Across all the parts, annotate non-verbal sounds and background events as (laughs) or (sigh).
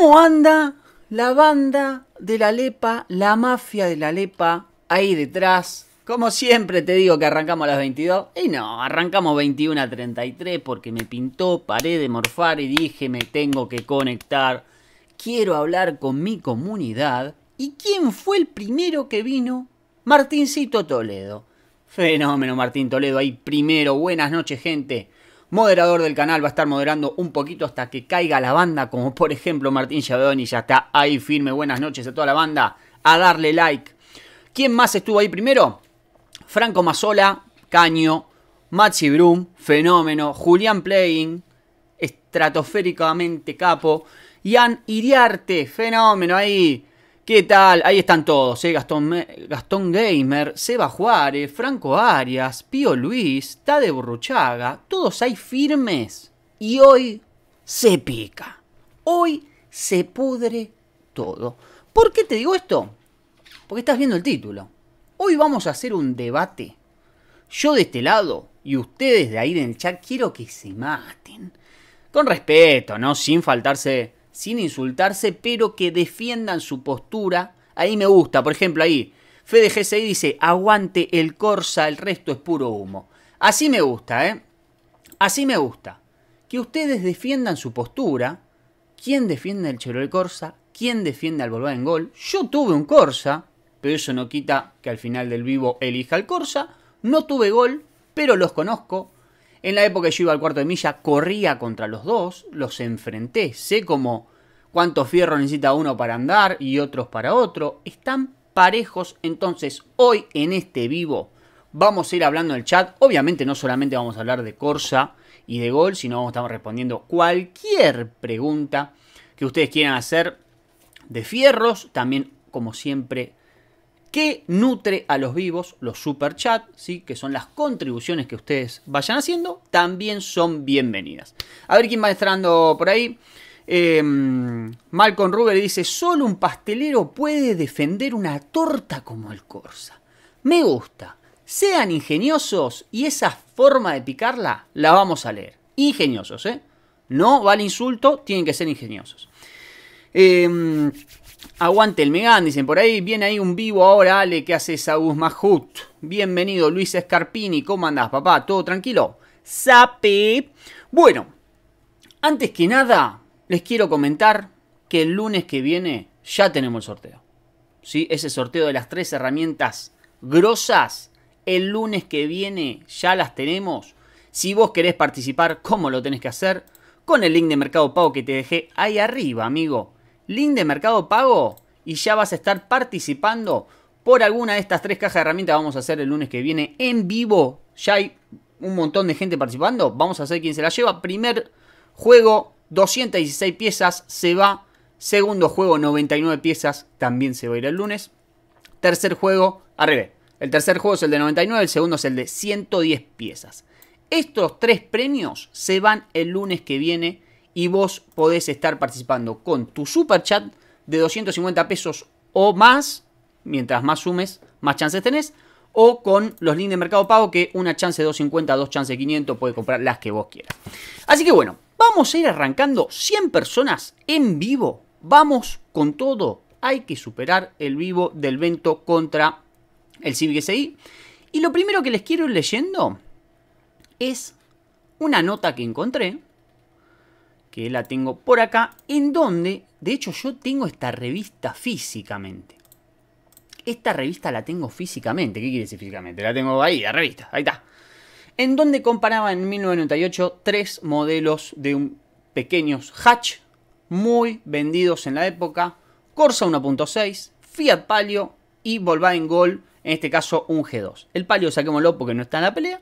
¿Cómo anda la banda de la Lepa, la mafia de la Lepa, ahí detrás? Como siempre te digo que arrancamos a las 22. Y no, arrancamos 21 a 33 porque me pintó, paré de morfar y dije me tengo que conectar. Quiero hablar con mi comunidad. ¿Y quién fue el primero que vino? Martincito Toledo. Fenómeno Martín Toledo ahí primero. Buenas noches gente moderador del canal, va a estar moderando un poquito hasta que caiga la banda, como por ejemplo Martín Chaboni, ya está ahí firme. Buenas noches a toda la banda, a darle like. ¿Quién más estuvo ahí primero? Franco Mazola, Caño, Machi Brum, Fenómeno, Julián Playing, estratosféricamente capo, Ian Iriarte, Fenómeno ahí. ¿Qué tal? Ahí están todos, ¿eh? Gastón, Gamer, Seba Juárez, Franco Arias, Pío Luis, Tade Borruchaga, todos ahí firmes. Y hoy se pica. Hoy se pudre todo. ¿Por qué te digo esto? Porque estás viendo el título. Hoy vamos a hacer un debate. Yo de este lado y ustedes de ahí en el chat quiero que se maten. Con respeto, ¿no? Sin faltarse sin insultarse, pero que defiendan su postura. Ahí me gusta, por ejemplo, ahí. Fede GSI dice, aguante el Corsa, el resto es puro humo. Así me gusta, ¿eh? Así me gusta. Que ustedes defiendan su postura. ¿Quién defiende el Chevrolet Corsa? ¿Quién defiende al en Gol? Yo tuve un Corsa, pero eso no quita que al final del vivo elija el Corsa. No tuve Gol, pero los conozco. En la época que yo iba al cuarto de milla, corría contra los dos, los enfrenté, sé cómo ¿Cuántos fierros necesita uno para andar y otros para otro. Están parejos, entonces hoy en este vivo vamos a ir hablando del el chat. Obviamente no solamente vamos a hablar de Corsa y de Gol, sino vamos a estar respondiendo cualquier pregunta que ustedes quieran hacer de fierros. También, como siempre, que nutre a los vivos, los super chat, ¿sí? que son las contribuciones que ustedes vayan haciendo, también son bienvenidas. A ver quién va entrando por ahí. Eh, Malcolm Ruber dice, solo un pastelero puede defender una torta como el Corsa. Me gusta. Sean ingeniosos y esa forma de picarla la vamos a leer. Ingeniosos, ¿eh? No vale insulto, tienen que ser ingeniosos. Em, aguante el Megán, dicen por ahí. Viene ahí un vivo ahora, Ale, que hace Saúl Mahut. Bienvenido, Luis Escarpini. ¿Cómo andás, papá? ¿Todo tranquilo? Sape. Bueno, antes que nada, les quiero comentar que el lunes que viene ya tenemos el sorteo. ¿Sí? Ese sorteo de las tres herramientas grosas, el lunes que viene ya las tenemos. Si vos querés participar, ¿cómo lo tenés que hacer? Con el link de Mercado Pago que te dejé ahí arriba, amigo. Link de Mercado Pago y ya vas a estar participando por alguna de estas tres cajas de herramientas. Vamos a hacer el lunes que viene en vivo. Ya hay un montón de gente participando. Vamos a ver quién se la lleva. Primer juego 216 piezas, se va. Segundo juego, 99 piezas, también se va a ir el lunes. Tercer juego, al revés. El tercer juego es el de 99, el segundo es el de 110 piezas. Estos tres premios se van el lunes que viene y vos podés estar participando con tu super chat de 250 pesos o más. Mientras más sumes, más chances tenés. O con los links de Mercado Pago, que una chance de 250, dos chances de 500, puedes comprar las que vos quieras. Así que bueno, Vamos a ir arrancando 100 personas en vivo. Vamos con todo. Hay que superar el vivo del Vento contra el Civic Y lo primero que les quiero ir leyendo es una nota que encontré, que la tengo por acá, en donde, de hecho, yo tengo esta revista físicamente. Esta revista la tengo físicamente. ¿Qué quiere decir físicamente? La tengo ahí, la revista. Ahí está en donde comparaba en 1998 tres modelos de un, pequeños hatch muy vendidos en la época, Corsa 1.6, Fiat Palio y Volkswagen Gol, en este caso un G2. El Palio saquémoslo porque no está en la pelea,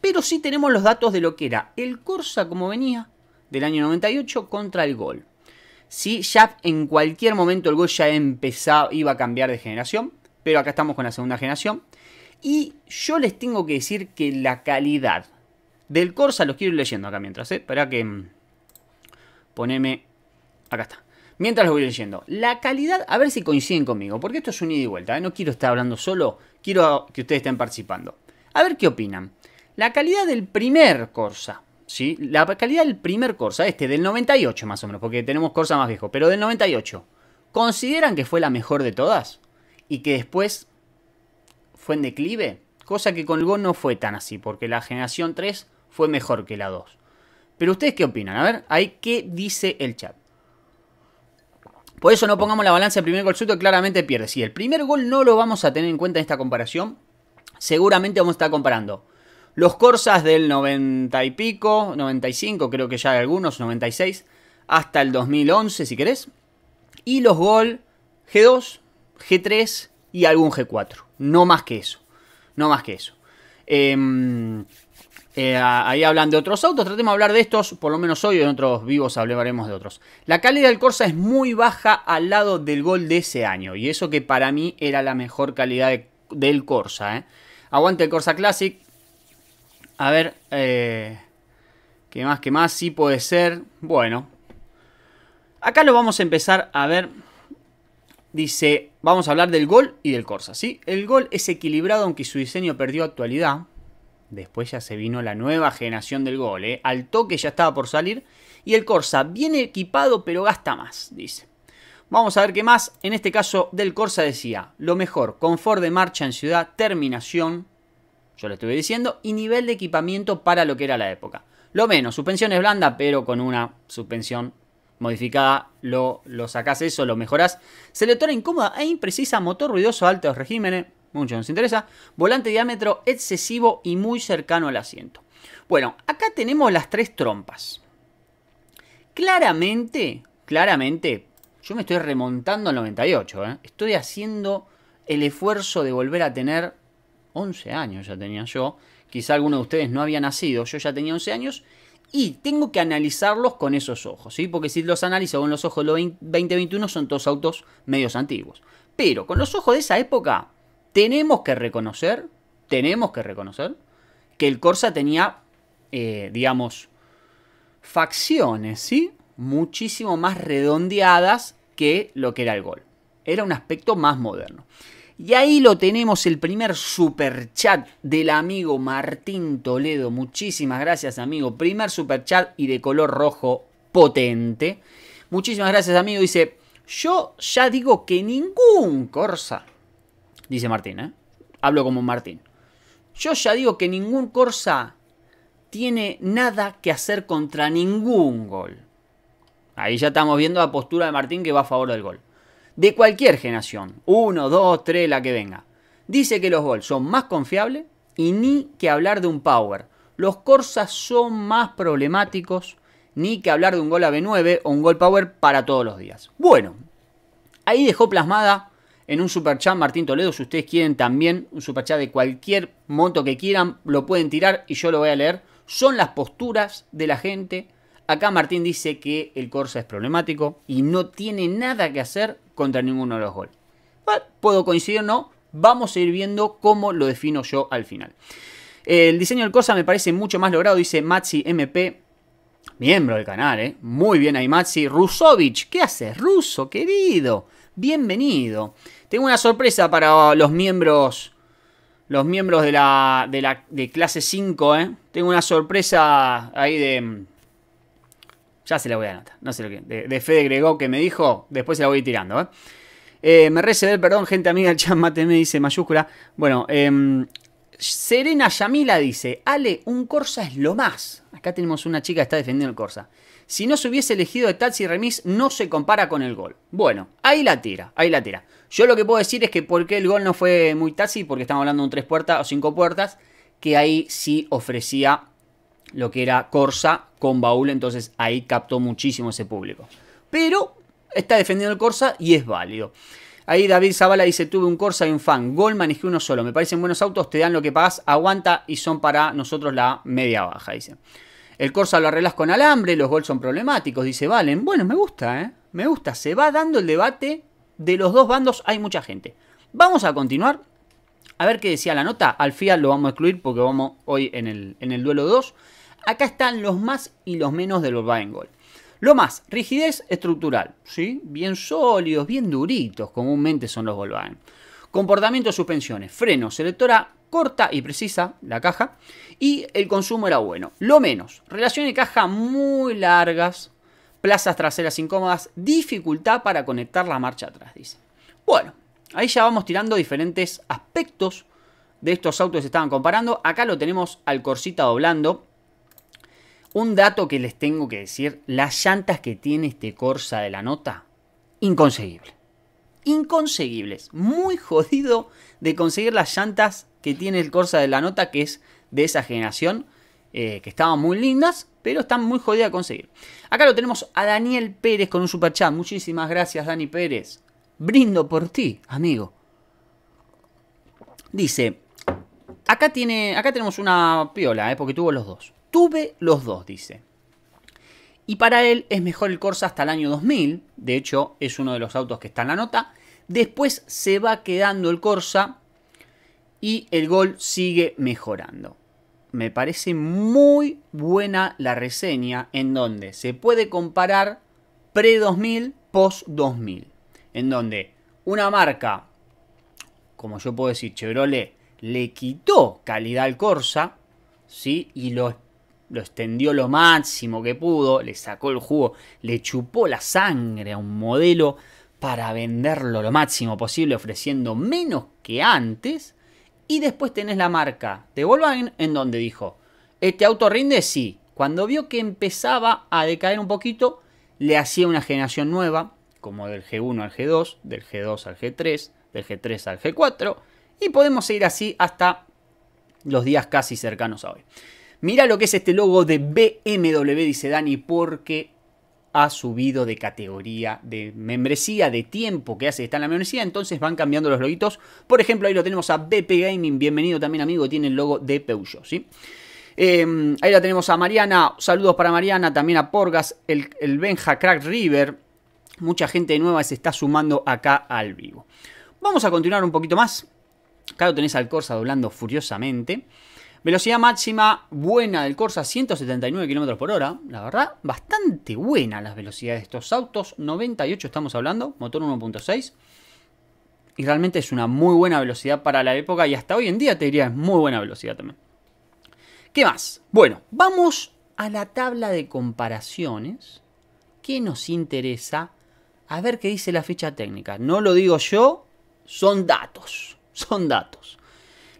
pero sí tenemos los datos de lo que era el Corsa como venía del año 98 contra el Gol. Si ya en cualquier momento el Gol ya empezaba, iba a cambiar de generación, pero acá estamos con la segunda generación. Y yo les tengo que decir que la calidad del Corsa, los quiero ir leyendo acá mientras, ¿eh? Para que... Mm, poneme... Acá está. Mientras lo voy leyendo. La calidad, a ver si coinciden conmigo, porque esto es un ida y vuelta. ¿eh? No quiero estar hablando solo, quiero que ustedes estén participando. A ver qué opinan. La calidad del primer Corsa, ¿sí? La calidad del primer Corsa, este, del 98 más o menos, porque tenemos Corsa más viejo, pero del 98. ¿Consideran que fue la mejor de todas? Y que después fue en declive, cosa que con el gol no fue tan así, porque la generación 3 fue mejor que la 2. Pero ustedes qué opinan, a ver, ahí qué dice el chat. Por eso no pongamos la balanza El primer gol suelto, claramente pierde. Si el primer gol no lo vamos a tener en cuenta en esta comparación, seguramente vamos a estar comparando los Corsas del 90 y pico, 95, creo que ya hay algunos, 96, hasta el 2011 si querés. Y los Gol G2, G3 y algún G4. No más que eso. No más que eso. Em, eh, ahí hablan de otros autos, tratemos de hablar de estos, por lo menos hoy en otros vivos hablaremos de otros. La calidad del Corsa es muy baja al lado del Gol de ese año, y eso que para mí era la mejor calidad del Corsa. ¿eh? Aguante el Corsa Classic. A ver, eh, ¿qué más? ¿Qué más? Sí puede ser. Bueno. Acá lo vamos a empezar a ver dice, vamos a hablar del gol y del Corsa, ¿sí? El gol es equilibrado aunque su diseño perdió actualidad. Después ya se vino la nueva generación del gol, ¿eh? Al toque ya estaba por salir. Y el Corsa, bien equipado pero gasta más, dice. Vamos a ver qué más. En este caso del Corsa decía, lo mejor, confort de marcha en ciudad, terminación, yo lo estuve diciendo, y nivel de equipamiento para lo que era la época. Lo menos, suspensión es blanda, pero con una suspensión modificada, lo, lo sacás eso, lo mejorás. Selectora incómoda e imprecisa, motor ruidoso, altos regímenes, mucho nos interesa. Volante diámetro excesivo y muy cercano al asiento. Bueno, acá tenemos las tres trompas. Claramente, claramente, yo me estoy remontando al 98. ¿eh? Estoy haciendo el esfuerzo de volver a tener 11 años, ya tenía yo. Quizá alguno de ustedes no había nacido, yo ya tenía 11 años y tengo que analizarlos con esos ojos, ¿sí? Porque si los analizo con los ojos de los 2021 son todos autos medios antiguos. Pero con los ojos de esa época tenemos que reconocer, tenemos que reconocer que el Corsa tenía, eh, digamos, facciones, ¿sí? Muchísimo más redondeadas que lo que era el Gol. Era un aspecto más moderno. Y ahí lo tenemos, el primer superchat del amigo Martín Toledo. Muchísimas gracias, amigo. Primer superchat y de color rojo potente. Muchísimas gracias, amigo. Dice, yo ya digo que ningún Corsa, dice Martín, ¿eh? hablo como Martín. Yo ya digo que ningún Corsa tiene nada que hacer contra ningún gol. Ahí ya estamos viendo la postura de Martín que va a favor del gol de cualquier generación, 1, 2, tres, la que venga. Dice que los gols son más confiables y ni que hablar de un Power. Los Corsas son más problemáticos, ni que hablar de un gol a B9 o un gol Power para todos los días. Bueno, ahí dejó plasmada en un superchat Martín Toledo. Si ustedes quieren también un superchat de cualquier monto que quieran, lo pueden tirar y yo lo voy a leer. Son las posturas de la gente Acá Martín dice que el Corsa es problemático y no tiene nada que hacer contra ninguno de los goles. puedo coincidir o no, vamos a ir viendo cómo lo defino yo al final. El diseño del Corsa me parece mucho más logrado, dice Matsi MP, miembro del canal, ¿eh? Muy bien ahí maxi Rusovich, ¿qué haces? Ruso, querido, bienvenido. Tengo una sorpresa para los miembros los miembros de la, de la de clase 5, ¿eh? Tengo una sorpresa ahí de, ya se la voy a anotar. No sé lo que. De, de Fede Gregó que me dijo. Después se la voy a ir tirando, ¿eh? eh me perdón, gente amiga. (laughs) El chat mate me dice mayúscula. Bueno, em, Serena Yamila dice: Ale, un Corsa es lo más. Acá tenemos una chica que está defendiendo el Corsa. Si no se hubiese elegido de taxi Remis, no se compara con el gol. Bueno, ahí la tira, ahí la tira. Yo lo que puedo decir es que porque el gol no fue muy taxi, porque estamos hablando de un tres puertas o cinco puertas, que ahí sí ofrecía lo que era Corsa con baúl, entonces ahí captó muchísimo ese público. Pero está defendiendo el Corsa y es válido. Ahí David Zavala dice, tuve un Corsa y un fan, Gol manejé uno solo, me parecen buenos autos, te dan lo que pagas, aguanta y son para nosotros la media baja, dice. El Corsa lo arreglas con alambre, los gols son problemáticos, dice Valen. Bueno, me gusta, ¿eh? Me gusta, se va dando el debate de los dos bandos, hay mucha gente. Vamos a continuar, a ver qué decía la nota, al FIAT lo vamos a excluir porque vamos hoy en el, en el duelo 2. Acá están los más y los menos del Volkswagen Gol. Lo más, rigidez estructural, ¿sí? bien sólidos, bien duritos, comúnmente son los Volkswagen. Comportamiento de suspensiones, Freno, selectora corta y precisa, la caja, y el consumo era bueno. Lo menos, relación de caja muy largas, plazas traseras incómodas, dificultad para conectar la marcha atrás, dice. Bueno, ahí ya vamos tirando diferentes aspectos de estos autos que estaban comparando. Acá lo tenemos al Corsita doblando, un dato que les tengo que decir, las llantas que tiene este Corsa de la nota, inconseguible. Inconseguibles. Muy (laughs) jodido de conseguir las llantas que tiene el Corsa de la nota, que es de esa generación, eh, que estaban muy lindas, pero están muy jodidas de conseguir. Acá lo tenemos a Daniel Pérez con un super Muchísimas gracias, Dani Pérez. Brindo por ti, amigo. Dice, acá, tiene, acá tenemos una piola, eh, porque tuvo los dos. Tuve los dos, dice. Y para él es mejor el Corsa hasta el año 2000, de hecho es uno de los autos que está en la nota. Después se va quedando el Corsa y el Gol sigue mejorando. Me parece muy buena la reseña en donde se puede comparar pre-2000, post-2000. En donde una marca, como yo puedo decir, Chevrolet, le quitó calidad al Corsa, ¿sí? Y lo lo extendió lo máximo que pudo, le sacó el jugo, le chupó la sangre a un modelo para venderlo lo máximo posible ofreciendo menos que antes. Y después tenés la marca de Volkswagen en donde dijo, este auto rinde sí. Cuando vio que empezaba a decaer un poquito, le hacía una generación nueva, como del G1 al G2, del G2 al G3, del G3 al G4, y podemos seguir así hasta los días casi cercanos a hoy. Mira lo que es este logo de BMW, dice Dani, porque ha subido de categoría de membresía, de tiempo que hace está en la membresía, entonces van cambiando los loguitos. Por ejemplo, ahí lo tenemos a BP Gaming, bienvenido también amigo, tiene el logo de Peugeot, ¿sí? Em, ahí la tenemos a Mariana, saludos para Mariana, también a Porgas, el, el Benja Crack River, mucha gente nueva se está sumando acá al vivo. Vamos a continuar un poquito más. Acá lo tenés al Corsa doblando furiosamente. Velocidad máxima buena del Corsa, 179 km por hora. La verdad, bastante buena las velocidades de estos autos. 98 estamos hablando, motor 1.6. Y realmente es una muy buena velocidad para la época y hasta hoy en día te diría es muy buena velocidad también. ¿Qué más? Bueno, vamos a la tabla de comparaciones. ¿Qué nos interesa? A ver qué dice la ficha técnica. No lo digo yo, son datos. Son datos.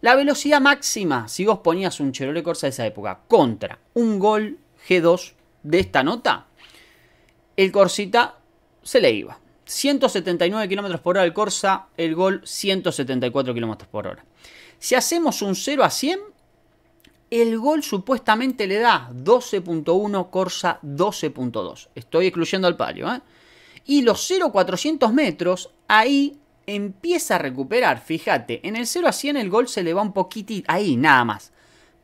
La velocidad máxima, si vos ponías un de Corsa de esa época contra un Gol G2 de esta nota, el Corsita se le iba. 179 km por hora el Corsa, el Gol 174 km por hora. Si hacemos un 0 a 100, el Gol supuestamente le da 12.1, Corsa 12.2. Estoy excluyendo al palio. ¿eh? Y los 0 400 metros, ahí empieza a recuperar. Fíjate, en el 0 a 100 el gol se le va un poquitito, ahí nada más.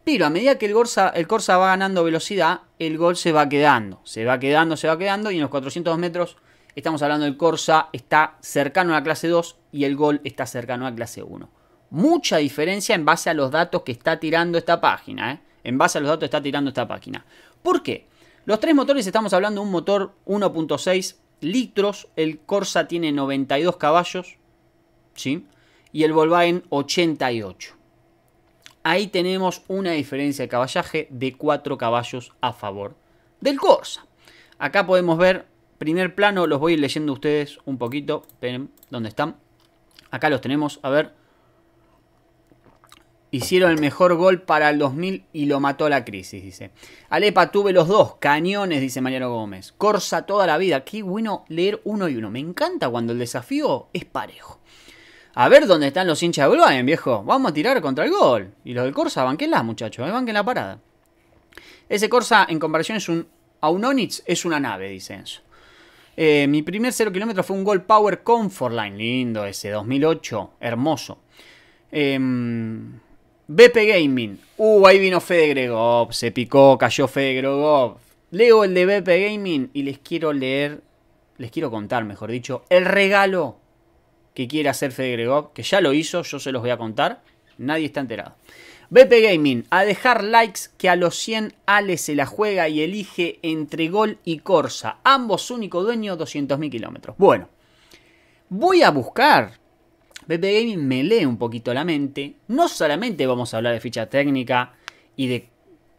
Pero a medida que el Corsa, va ganando velocidad, el gol se va quedando, se va quedando, se va quedando y en los 400 metros estamos hablando del Corsa está cercano a la clase 2 y el gol está cercano a clase 1. Mucha diferencia en base a los datos que está tirando esta página, ¿eh? en base a los datos que está tirando esta página. ¿Por qué? Los tres motores estamos hablando de un motor 1.6 litros, el Corsa tiene 92 caballos, y el en 88. Ahí tenemos una diferencia de caballaje de 4 caballos a favor del Corsa. Acá podemos ver, primer plano, los voy a ir leyendo ustedes un poquito, ven dónde están. Acá los tenemos, a ver. Hicieron el mejor gol para el 2000 y lo mató la crisis, dice. Alepa, tuve los dos, cañones, dice Mariano Gómez. Corsa toda la vida. Qué bueno leer uno y uno. Me encanta cuando el desafío es parejo. A ver dónde están los hinchas de en viejo. Vamos a tirar contra el gol. Y los del Corsa, banquenla, muchachos. Eh, banquen la parada. Ese Corsa, en comparación, es un, a un Onix, es una nave, dicen. eso. Eh, mi primer 0 kilómetro fue un Gol Power Comfort Line. Lindo ese, 2008. Hermoso. Em, BP Gaming. Uh, ahí vino Fede Gregov. Se picó, cayó Fede Gregov. Leo el de BP Gaming y les quiero leer, les quiero contar, mejor dicho, el regalo que quiere hacer Fede que ya lo hizo, yo se los voy a contar. Nadie está enterado. BP Gaming, a dejar likes que a los 100 Ale se la juega y elige entre Gol y Corsa. Ambos único dueño, 200.000 kilómetros. Bueno, voy a buscar. BP Gaming me lee un poquito la mente. No solamente vamos a hablar de ficha técnica y de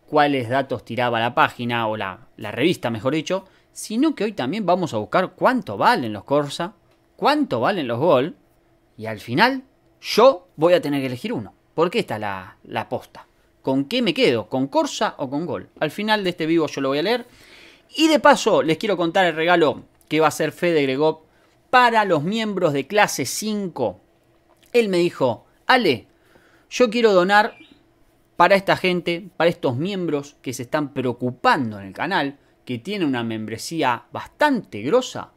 cuáles datos tiraba la página o la, la revista, mejor dicho, sino que hoy también vamos a buscar cuánto valen los Corsa cuánto valen los gol y al final yo voy a tener que elegir uno. Porque qué está la, la posta. ¿Con qué me quedo? ¿Con Corsa o con gol? Al final de este vivo yo lo voy a leer. Y de paso les quiero contar el regalo que va a ser Fede Gregop para los miembros de clase 5. Él me dijo, Ale, yo quiero donar para esta gente, para estos miembros que se están preocupando en el canal, que tiene una membresía bastante grosa,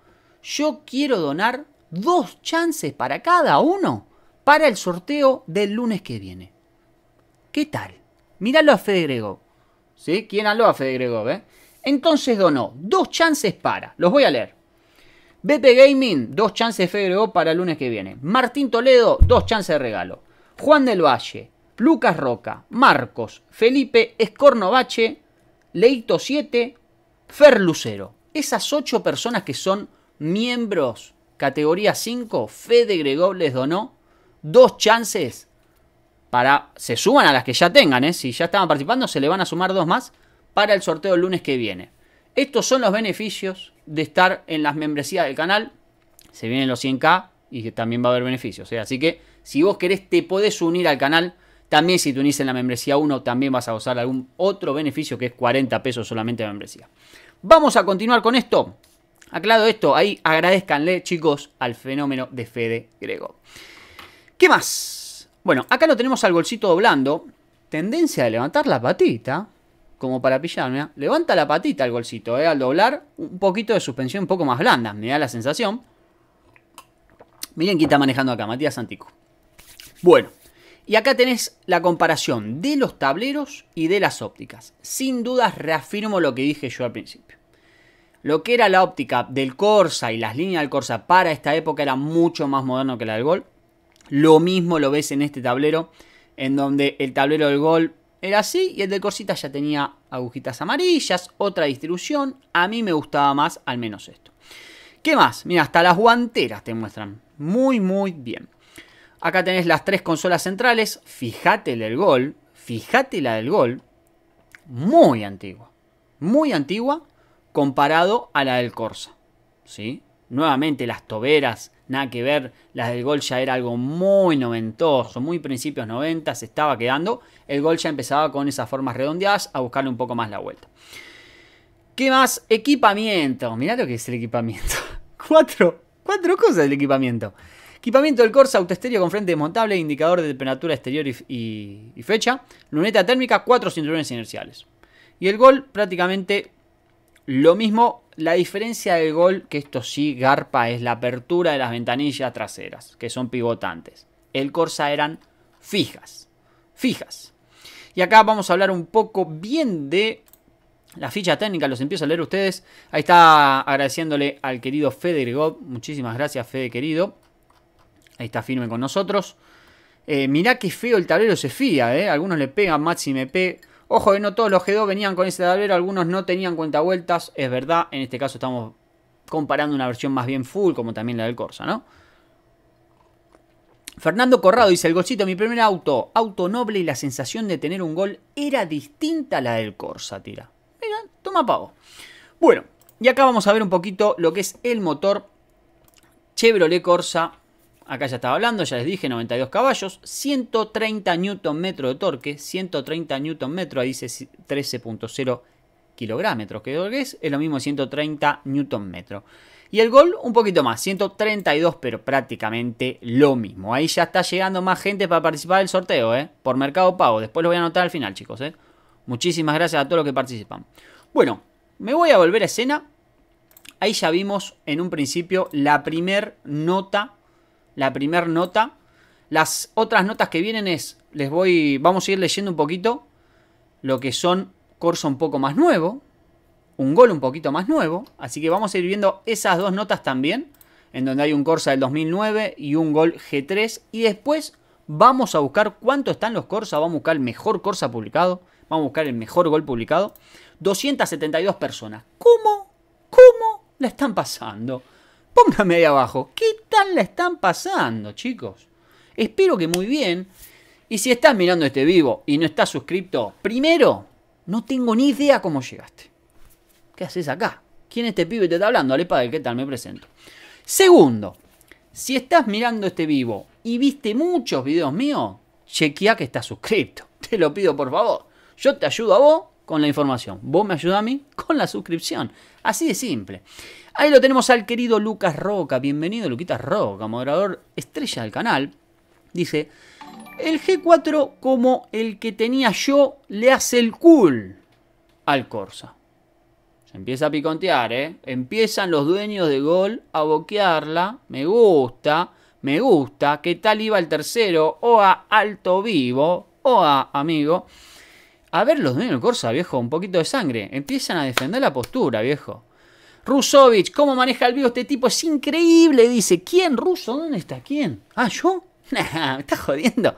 yo quiero donar dos chances para cada uno para el sorteo del lunes que viene. ¿Qué tal? Míralo a Fede Grego. ¿Sí? ¿Quién habló a Fede Grego? Eh? Entonces donó dos chances para. Los voy a leer. BP Gaming, dos chances Fede para el lunes que viene. Martín Toledo, dos chances de regalo. Juan del Valle, Lucas Roca, Marcos, Felipe Escornovache, Leito 7, Fer Lucero. Esas ocho personas que son miembros categoría 5, Fede Gregor les donó dos chances para... Se suman a las que ya tengan, ¿eh? si ya estaban participando, se le van a sumar dos más para el sorteo el lunes que viene. Estos son los beneficios de estar en las membresías del canal. Se vienen los 100k y también va a haber beneficios. ¿eh? Así que si vos querés te podés unir al canal. También si te unís en la membresía 1 también vas a usar algún otro beneficio que es 40 pesos solamente de membresía. Vamos a continuar con esto. Aclado esto, ahí agradezcanle, chicos, al fenómeno de Fede Grego. ¿Qué más? Bueno, acá lo tenemos al bolsito doblando. Tendencia de levantar la patita. Como para pillarme. Levanta la patita al bolsito, eh, Al doblar, un poquito de suspensión un poco más blanda. Me da la sensación. Miren quién está manejando acá, Matías Santico. Bueno, y acá tenés la comparación de los tableros y de las ópticas. Sin dudas reafirmo lo que dije yo al principio. Lo que era la óptica del Corsa y las líneas del Corsa para esta época era mucho más moderno que la del Gol. Lo mismo lo ves en este tablero, en donde el tablero del Gol era así y el del Corsita ya tenía agujitas amarillas, otra distribución. A mí me gustaba más al menos esto. ¿Qué más? Mira, hasta las guanteras te muestran. Muy, muy bien. Acá tenés las tres consolas centrales. Fíjate el del Gol. Fíjate la del Gol. Muy antigua. Muy antigua comparado a la del Corsa. ¿sí? Nuevamente las toberas, nada que ver, las del Gol ya era algo muy noventoso, muy principios 90, se estaba quedando. El Gol ya empezaba con esas formas redondeadas a buscarle un poco más la vuelta. ¿Qué más? Equipamiento. Mirá lo que es el equipamiento. (laughs) cuatro, cosas del equipamiento. Equipamiento del Corsa, autoestéreo con frente desmontable, indicador de temperatura exterior y, y fecha, luneta térmica, cuatro cinturones inerciales. Y el Gol prácticamente lo mismo, la diferencia de gol, que esto sí garpa, es la apertura de las ventanillas traseras, que son pivotantes. El Corsa eran fijas, fijas. Y acá vamos a hablar un poco bien de la ficha técnica, los empiezo a leer ustedes. Ahí está agradeciéndole al querido Fede Muchísimas gracias, Fede querido. Ahí está firme con nosotros. Eh, mirá qué feo el tablero se fía, eh. Algunos le pegan, Maxi p Ojo que eh, no todos los G2 venían con ese tablero, algunos no tenían cuenta vueltas, es verdad, en este caso estamos comparando una versión más bien full, como también la del Corsa, ¿no? Fernando Corrado dice, el golcito, mi primer auto, auto noble y la sensación de tener un gol era distinta a la del Corsa, tira. Mira, toma pavo. Bueno, y acá vamos a ver un poquito lo que es el motor Chevrolet Corsa acá ya estaba hablando, ya les dije, 92 caballos, 130 Nm de torque, 130 Nm, ahí dice 13.0 kilogramos, que es, es lo mismo 130 Nm. Y el gol un poquito más, 132, pero prácticamente lo mismo. Ahí ya está llegando más gente para participar del sorteo, ¿eh? Por Mercado Pago. Después lo voy a anotar al final, chicos, ¿eh? Muchísimas gracias a todos los que participan. Bueno, me voy a volver a escena. Ahí ya vimos en un principio la primera nota la primera nota. Las otras notas que vienen es, les voy, vamos a ir leyendo un poquito lo que son Corsa un poco más nuevo, un gol un poquito más nuevo, así que vamos a ir viendo esas dos notas también, en donde hay un Corsa del 2009 y un gol G3, y después vamos a buscar cuánto están los Corsa, vamos a buscar el mejor Corsa publicado, vamos a buscar el mejor gol publicado, 272 personas. ¿Cómo? ¿Cómo la están pasando? Póngame ahí abajo, ¿qué tal la están pasando, chicos? Espero que muy bien. Y si estás mirando este vivo y no estás suscrito, primero, no tengo ni idea cómo llegaste. ¿Qué haces acá? ¿Quién es este pibe y te está hablando? para ¿qué tal? Me presento. Segundo, si estás mirando este vivo y viste muchos videos míos, chequea que estás suscrito. (laughs) Te lo pido por favor. Yo te ayudo a vos con la información. Vos me ayudas a mí con la suscripción. Así de simple. Ahí lo tenemos al querido Lucas Roca. Bienvenido, Luquitas Roca, moderador estrella del canal. Dice, el G4 como el que tenía yo le hace el cool al Corsa. Se empieza a picontear, ¿eh? Empiezan los dueños de gol a boquearla. Me gusta, me gusta. ¿Qué tal iba el tercero? O a alto vivo, o a amigo. A ver, los dueños del Corsa, viejo, un poquito de sangre. Empiezan a defender la postura, viejo. Rusovich, ¿cómo maneja el vivo este tipo? Es increíble, dice. ¿Quién? ¿Ruso? ¿Dónde está? ¿Quién? ¿Ah, yo? (laughs) me está jodiendo.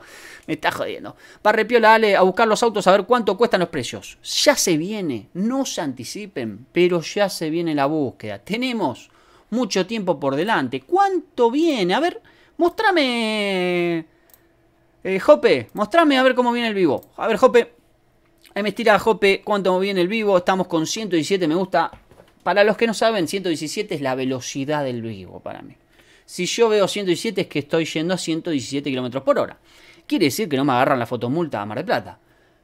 Me está jodiendo. Parrepiola, dale a buscar los autos a ver cuánto cuestan los precios. Ya se viene. No se anticipen, pero ya se viene la búsqueda. Tenemos mucho tiempo por delante. ¿Cuánto viene? A ver, mostrame. Eh, Jope, mostrame a ver cómo viene el vivo. A ver, Jope. Ahí me estira Jope cuánto viene el vivo. Estamos con 117 me gusta. Para los que no saben, 117 es la velocidad del vivo para mí. Si yo veo 117 es que estoy yendo a 117 km por hora. Quiere decir que no me agarran la fotomulta a Mar de Plata.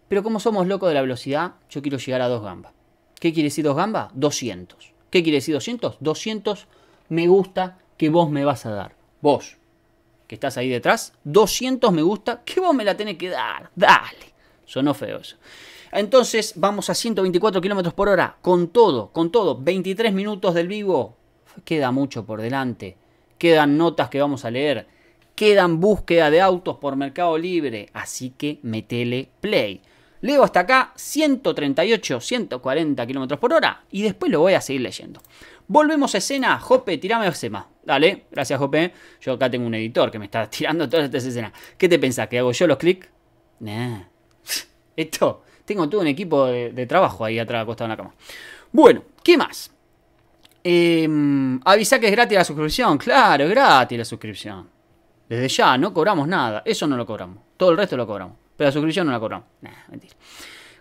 Pero como somos locos de la velocidad, yo quiero llegar a dos gambas. ¿Qué quiere decir dos gambas? 200. ¿Qué quiere decir 200? 200 me gusta que vos me vas a dar. Vos, que estás ahí detrás, 200 me gusta que vos me la tenés que dar. Dale. Sonó feo eso. Entonces vamos a 124 kilómetros por hora, con todo, con todo. 23 minutos del vivo, queda mucho por delante. Quedan notas que vamos a leer, quedan búsqueda de autos por Mercado Libre, así que metele play. Leo hasta acá 138, 140 kilómetros por hora y después lo voy a seguir leyendo. Volvemos a escena, Jope, tirame más. Dale, gracias Jope. Yo acá tengo un editor que me está (laughs) tirando todas estas escenas. ¿Qué te pensás? ¿Que hago yo los clics? Esto tengo todo un equipo de, trabajo ahí atrás acostado en la cama. Bueno, ¿qué más? Em, avisa que es gratis la suscripción. Claro, es gratis la suscripción. Desde ya, no cobramos nada. Eso no lo cobramos. Todo el resto lo cobramos. Pero la suscripción no la cobramos. Nah, mentira.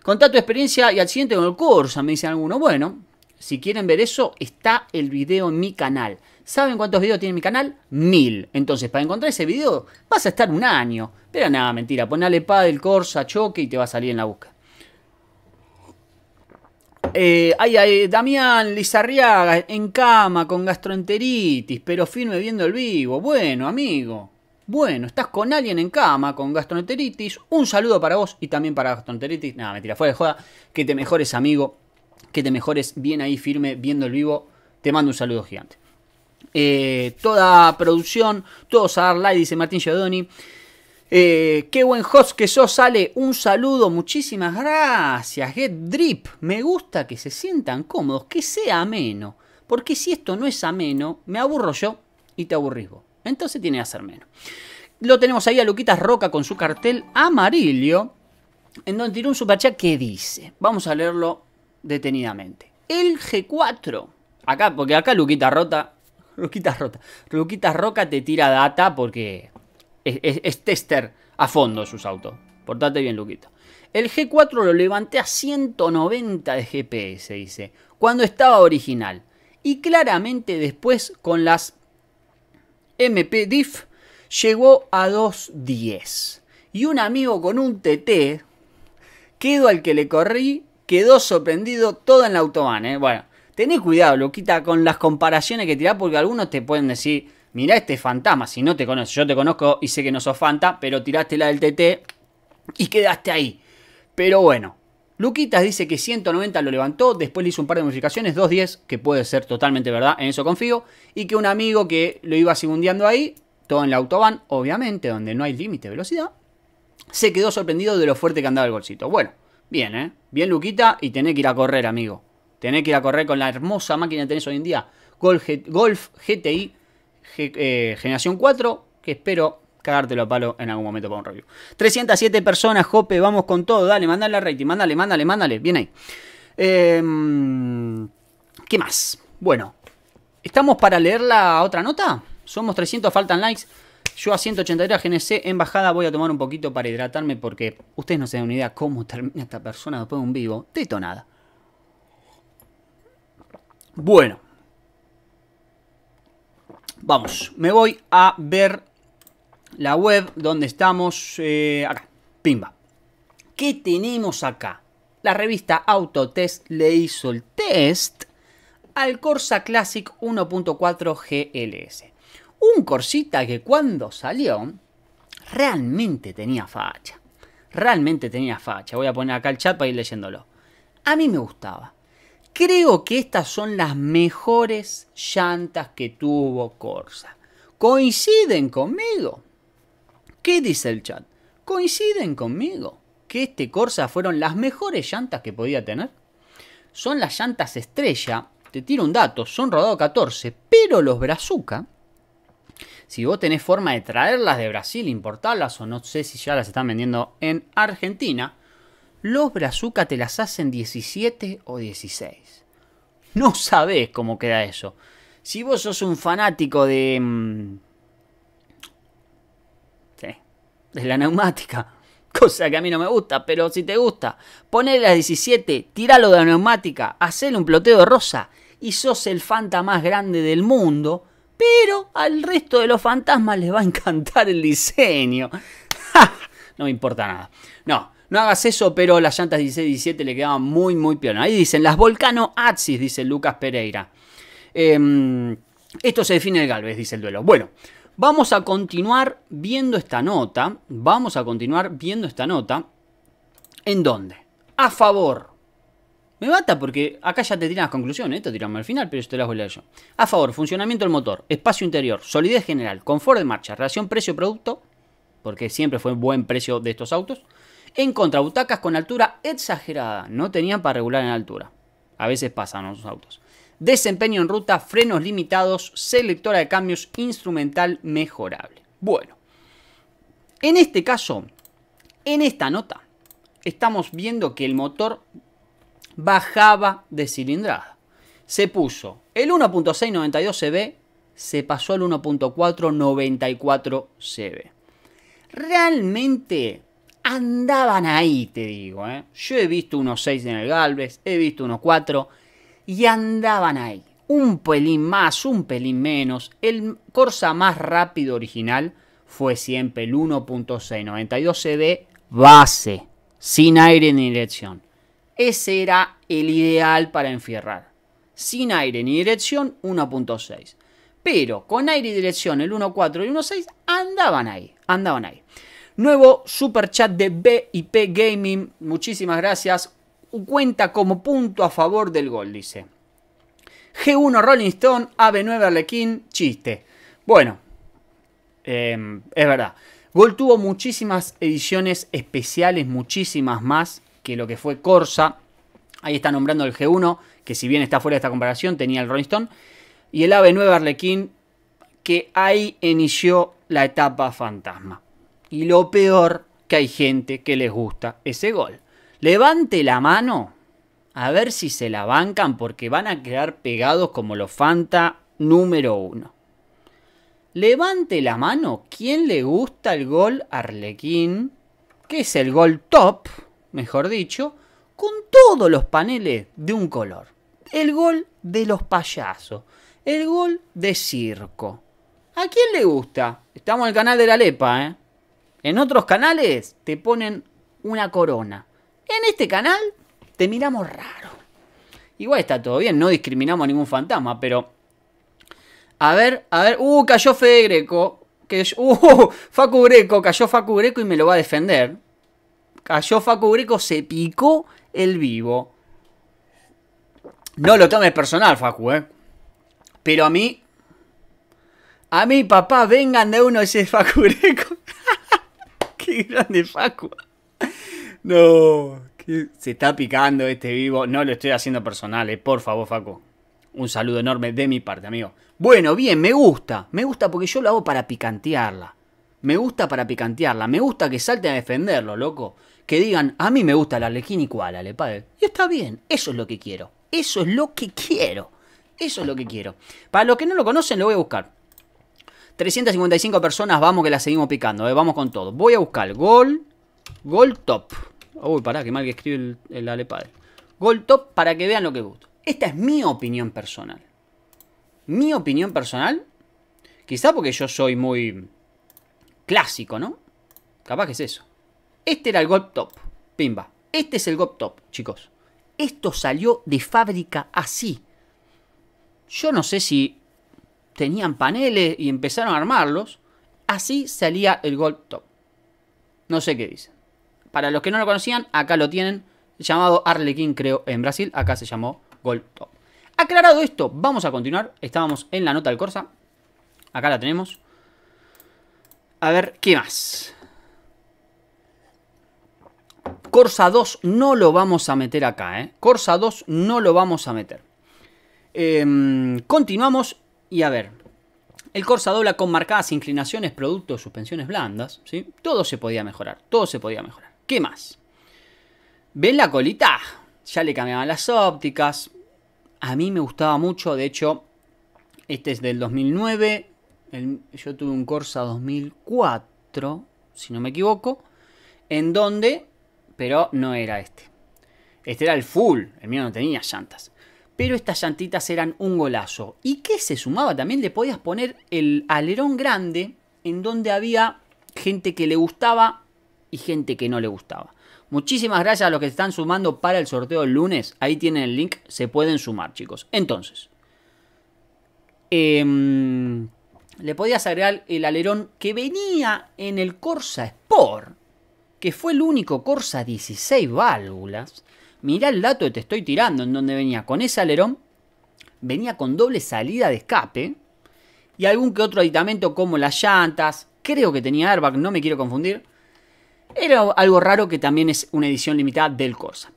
Contá tu experiencia y al siguiente con el curso, me dicen algunos. Bueno, si quieren ver eso, está el video en mi canal. ¿Saben cuántos videos tiene mi canal? Mil. Entonces, para encontrar ese video, vas a estar un año. Pero nada, mentira. Ponale pa del Corsa, choque y te va a salir en la búsqueda. Eh, ay, Damián Lizarriaga en cama con gastroenteritis, pero firme viendo el vivo. Bueno, amigo. Bueno, estás con alguien en cama con gastroenteritis. Un saludo para vos y también para gastroenteritis. Nada, mentira, fue de joda. Que te mejores, amigo. Que te mejores bien ahí firme viendo el vivo. Te mando un saludo gigante. Eh, toda producción, todos a dar like, dice Martín Giodoni. Eh, qué buen host que sos, sale Un saludo, muchísimas gracias. Get Drip, me gusta que se sientan cómodos, que sea ameno. Porque si esto no es ameno, me aburro yo y te aburrís Entonces tiene que ser menos. Lo tenemos ahí a Luquitas Roca con su cartel amarillo, en donde tiene un superchat que dice, vamos a leerlo detenidamente. El G4, acá, porque acá Luquita Rota, Luquitas Rota, Luquitas Roca te tira data porque es, tester a fondo sus autos. Portate bien, Luquito. El G4 lo levanté a 190 de GPS, dice, cuando estaba original. Y claramente después con las Diff llegó a 210. Y un amigo con un TT, quedó al que le corrí, quedó sorprendido todo en la autobahn. ¿eh? Bueno, tenés cuidado, Luquita, con las comparaciones que tirás, porque algunos te pueden decir, mirá este fantasma, si no te conoces, yo te conozco y sé que no sos fanta, pero tiraste la del TT y quedaste ahí. Pero bueno, Luquitas dice que 190 lo levantó, después le hizo un par de modificaciones, 210, que puede ser totalmente verdad, en eso confío, y que un amigo que lo iba segundeando ahí, todo en la autobahn, obviamente, donde no hay límite de velocidad, se quedó sorprendido de lo fuerte que andaba el golcito. Bueno, bien, ¿eh? Bien, Luquita, y tenés que ir a correr, amigo. Tenés que ir a correr con la hermosa máquina que tenés hoy en día, Golf GTI eh, Generación 4, que espero cagártelo a palo en algún momento para un review. 307 personas, Jope, vamos con todo. Dale, mandale la rating, mandale, mandale, mandale Bien ahí. Em, ¿Qué más? Bueno, ¿estamos para leer la otra nota? Somos 300, faltan likes. Yo a 183 GNC embajada voy a tomar un poquito para hidratarme porque ustedes no se dan una idea cómo termina esta persona después de un vivo. nada. Bueno, Vamos, me voy a ver la web donde estamos. Eh, acá, pimba. ¿Qué tenemos acá? La revista Autotest le hizo el test al Corsa Classic 1.4 GLS. Un Corsita que cuando salió realmente tenía facha. Realmente tenía facha. Voy a poner acá el chat para ir leyéndolo. A mí me gustaba. Creo que estas son las mejores llantas que tuvo Corsa. ¿Coinciden conmigo? ¿Qué dice el chat? ¿Coinciden conmigo que este Corsa fueron las mejores llantas que podía tener? Son las llantas estrella, te tiro un dato, son rodado 14, pero los Brazuca, si vos tenés forma de traerlas de Brasil, importarlas o no sé si ya las están vendiendo en Argentina, los brazucas te las hacen 17 o 16. No sabés cómo queda eso. Si vos sos un fanático de... Mm, sí. de la neumática. (laughs) Cosa que a mí no me gusta, pero si te gusta, ponele las 17, tiralo de la neumática, hacele un ploteo de rosa y sos el fanta más grande del mundo, pero al resto de los fantasmas les va a encantar el diseño. (laughs) no me importa nada. No, no hagas eso, pero las llantas 16-17 le quedaban muy, muy peor. Ahí dicen, las Volcano Axis, dice Lucas Pereira. Em, esto se define el Galvez, dice el duelo. Bueno, vamos a continuar viendo esta nota. Vamos a continuar viendo esta nota. ¿En dónde? A favor. Me mata porque acá ya te tiran las conclusiones, te tiramos al final, pero yo te las voy a leer yo. A favor, funcionamiento del motor, espacio interior, solidez general, confort de marcha, relación precio-producto, porque siempre fue un buen precio de estos autos, en contra, butacas con altura exagerada. No tenían para regular en altura. A veces pasan los autos. Desempeño en ruta, frenos limitados, selectora de cambios, instrumental mejorable. Bueno, en este caso, en esta nota, estamos viendo que el motor bajaba de cilindrada. Se puso el 1.692 CB, se pasó al 1.494 CB. Realmente andaban ahí, te digo. ¿eh? Yo he visto unos 6 en el Galvez, he visto unos 4 y andaban ahí. Un pelín más, un pelín menos. El Corsa más rápido original fue siempre el 1.692 de base, sin aire ni dirección. Ese era el ideal para enfierrar. Sin aire ni dirección, 1.6. Pero con aire y dirección, el 1.4 y el 1.6 andaban ahí, andaban ahí. Nuevo super chat de BIP Gaming. Muchísimas gracias. Cuenta como punto a favor del gol, dice. G1 Rolling Stone, AB9 Arlequín, chiste. Bueno, em, es verdad. Gol tuvo muchísimas ediciones especiales, muchísimas más que lo que fue Corsa. Ahí está nombrando el G1, que si bien está fuera de esta comparación, tenía el Rolling Stone. Y el AB9 Arlequín, que ahí inició la etapa fantasma. Y lo peor, que hay gente que les gusta ese gol. Levante la mano a ver si se la bancan porque van a quedar pegados como los Fanta número uno. Levante la mano, ¿quién le gusta el gol Arlequín? Que es el gol top, mejor dicho, con todos los paneles de un color. El gol de los payasos, el gol de circo. ¿A quién le gusta? Estamos en el canal de la Lepa, ¿eh? En otros canales te ponen una corona. En este canal te miramos raro. Igual está todo bien, no discriminamos a ningún fantasma, pero... A ver, a ver... ¡Uh! Cayó Fede Greco. Que ¡Uh! Facu Greco, cayó Facu Greco y me lo va a defender. Cayó Facu Greco, se picó el vivo. No lo tomes personal, Facu, ¿eh? Pero a mí... A mí, papá, vengan de uno ese Facu Greco. (laughs) qué grande Facu. No, se está picando este vivo. No lo estoy haciendo personal, eh. por favor, Facu. Un saludo enorme de mi parte, amigo. Bueno, bien, me gusta. Me gusta porque yo lo hago para picantearla. Me gusta para picantearla. Me gusta que salten a defenderlo, loco. Que digan, a mí me gusta la lejín y cuál, le padre. Y está bien, eso es lo que quiero. Eso es lo que quiero. Eso es lo que quiero. Para los que no lo conocen, lo voy a buscar. 355 personas, vamos que la seguimos picando, eh, vamos con todo. Voy a buscar gol, gol top. Uy, pará, qué mal que escribe el, Alepad. Gol top para que vean lo que gusto. Esta es mi opinión personal. Mi opinión personal, quizá porque yo soy muy clásico, ¿no? Capaz que es eso. Este era el gol top, pimba. Este es el gol top, chicos. Esto salió de fábrica así. Yo no sé si tenían paneles y empezaron a armarlos, así salía el Gold Top. No sé qué dice. Para los que no lo conocían, acá lo tienen, llamado Arlequín, creo, en Brasil. Acá se llamó Gold Top. Aclarado esto, vamos a continuar. Estábamos en la nota del Corsa. Acá la tenemos. A ver, ¿qué más? Corsa 2 no lo vamos a meter acá, ¿eh? Corsa 2 no lo vamos a meter. Em, continuamos y a ver, el Corsa dobla con marcadas inclinaciones producto de suspensiones blandas, ¿sí? Todo se podía mejorar, todo se podía mejorar. ¿Qué más? ¿Ven la colita? Ya le cambiaban las ópticas. A mí me gustaba mucho, de hecho, este es del 2009. yo tuve un Corsa 2004, si no me equivoco, en donde, pero no era este. Este era el full, el mío no tenía llantas pero estas llantitas eran un golazo. ¿Y qué se sumaba? También le podías poner el alerón grande en donde había gente que le gustaba y gente que no le gustaba. Muchísimas gracias a los que están sumando para el sorteo el lunes. Ahí tienen el link, se pueden sumar chicos. Entonces, em, le podías agregar el alerón que venía en el Corsa Sport, que fue el único Corsa 16 válvulas Mirá el dato que te estoy tirando en donde venía con ese alerón, venía con doble salida de escape y algún que otro aditamento como las llantas, creo que tenía airbag, no me quiero confundir. Era algo raro que también es una edición limitada del Corsa.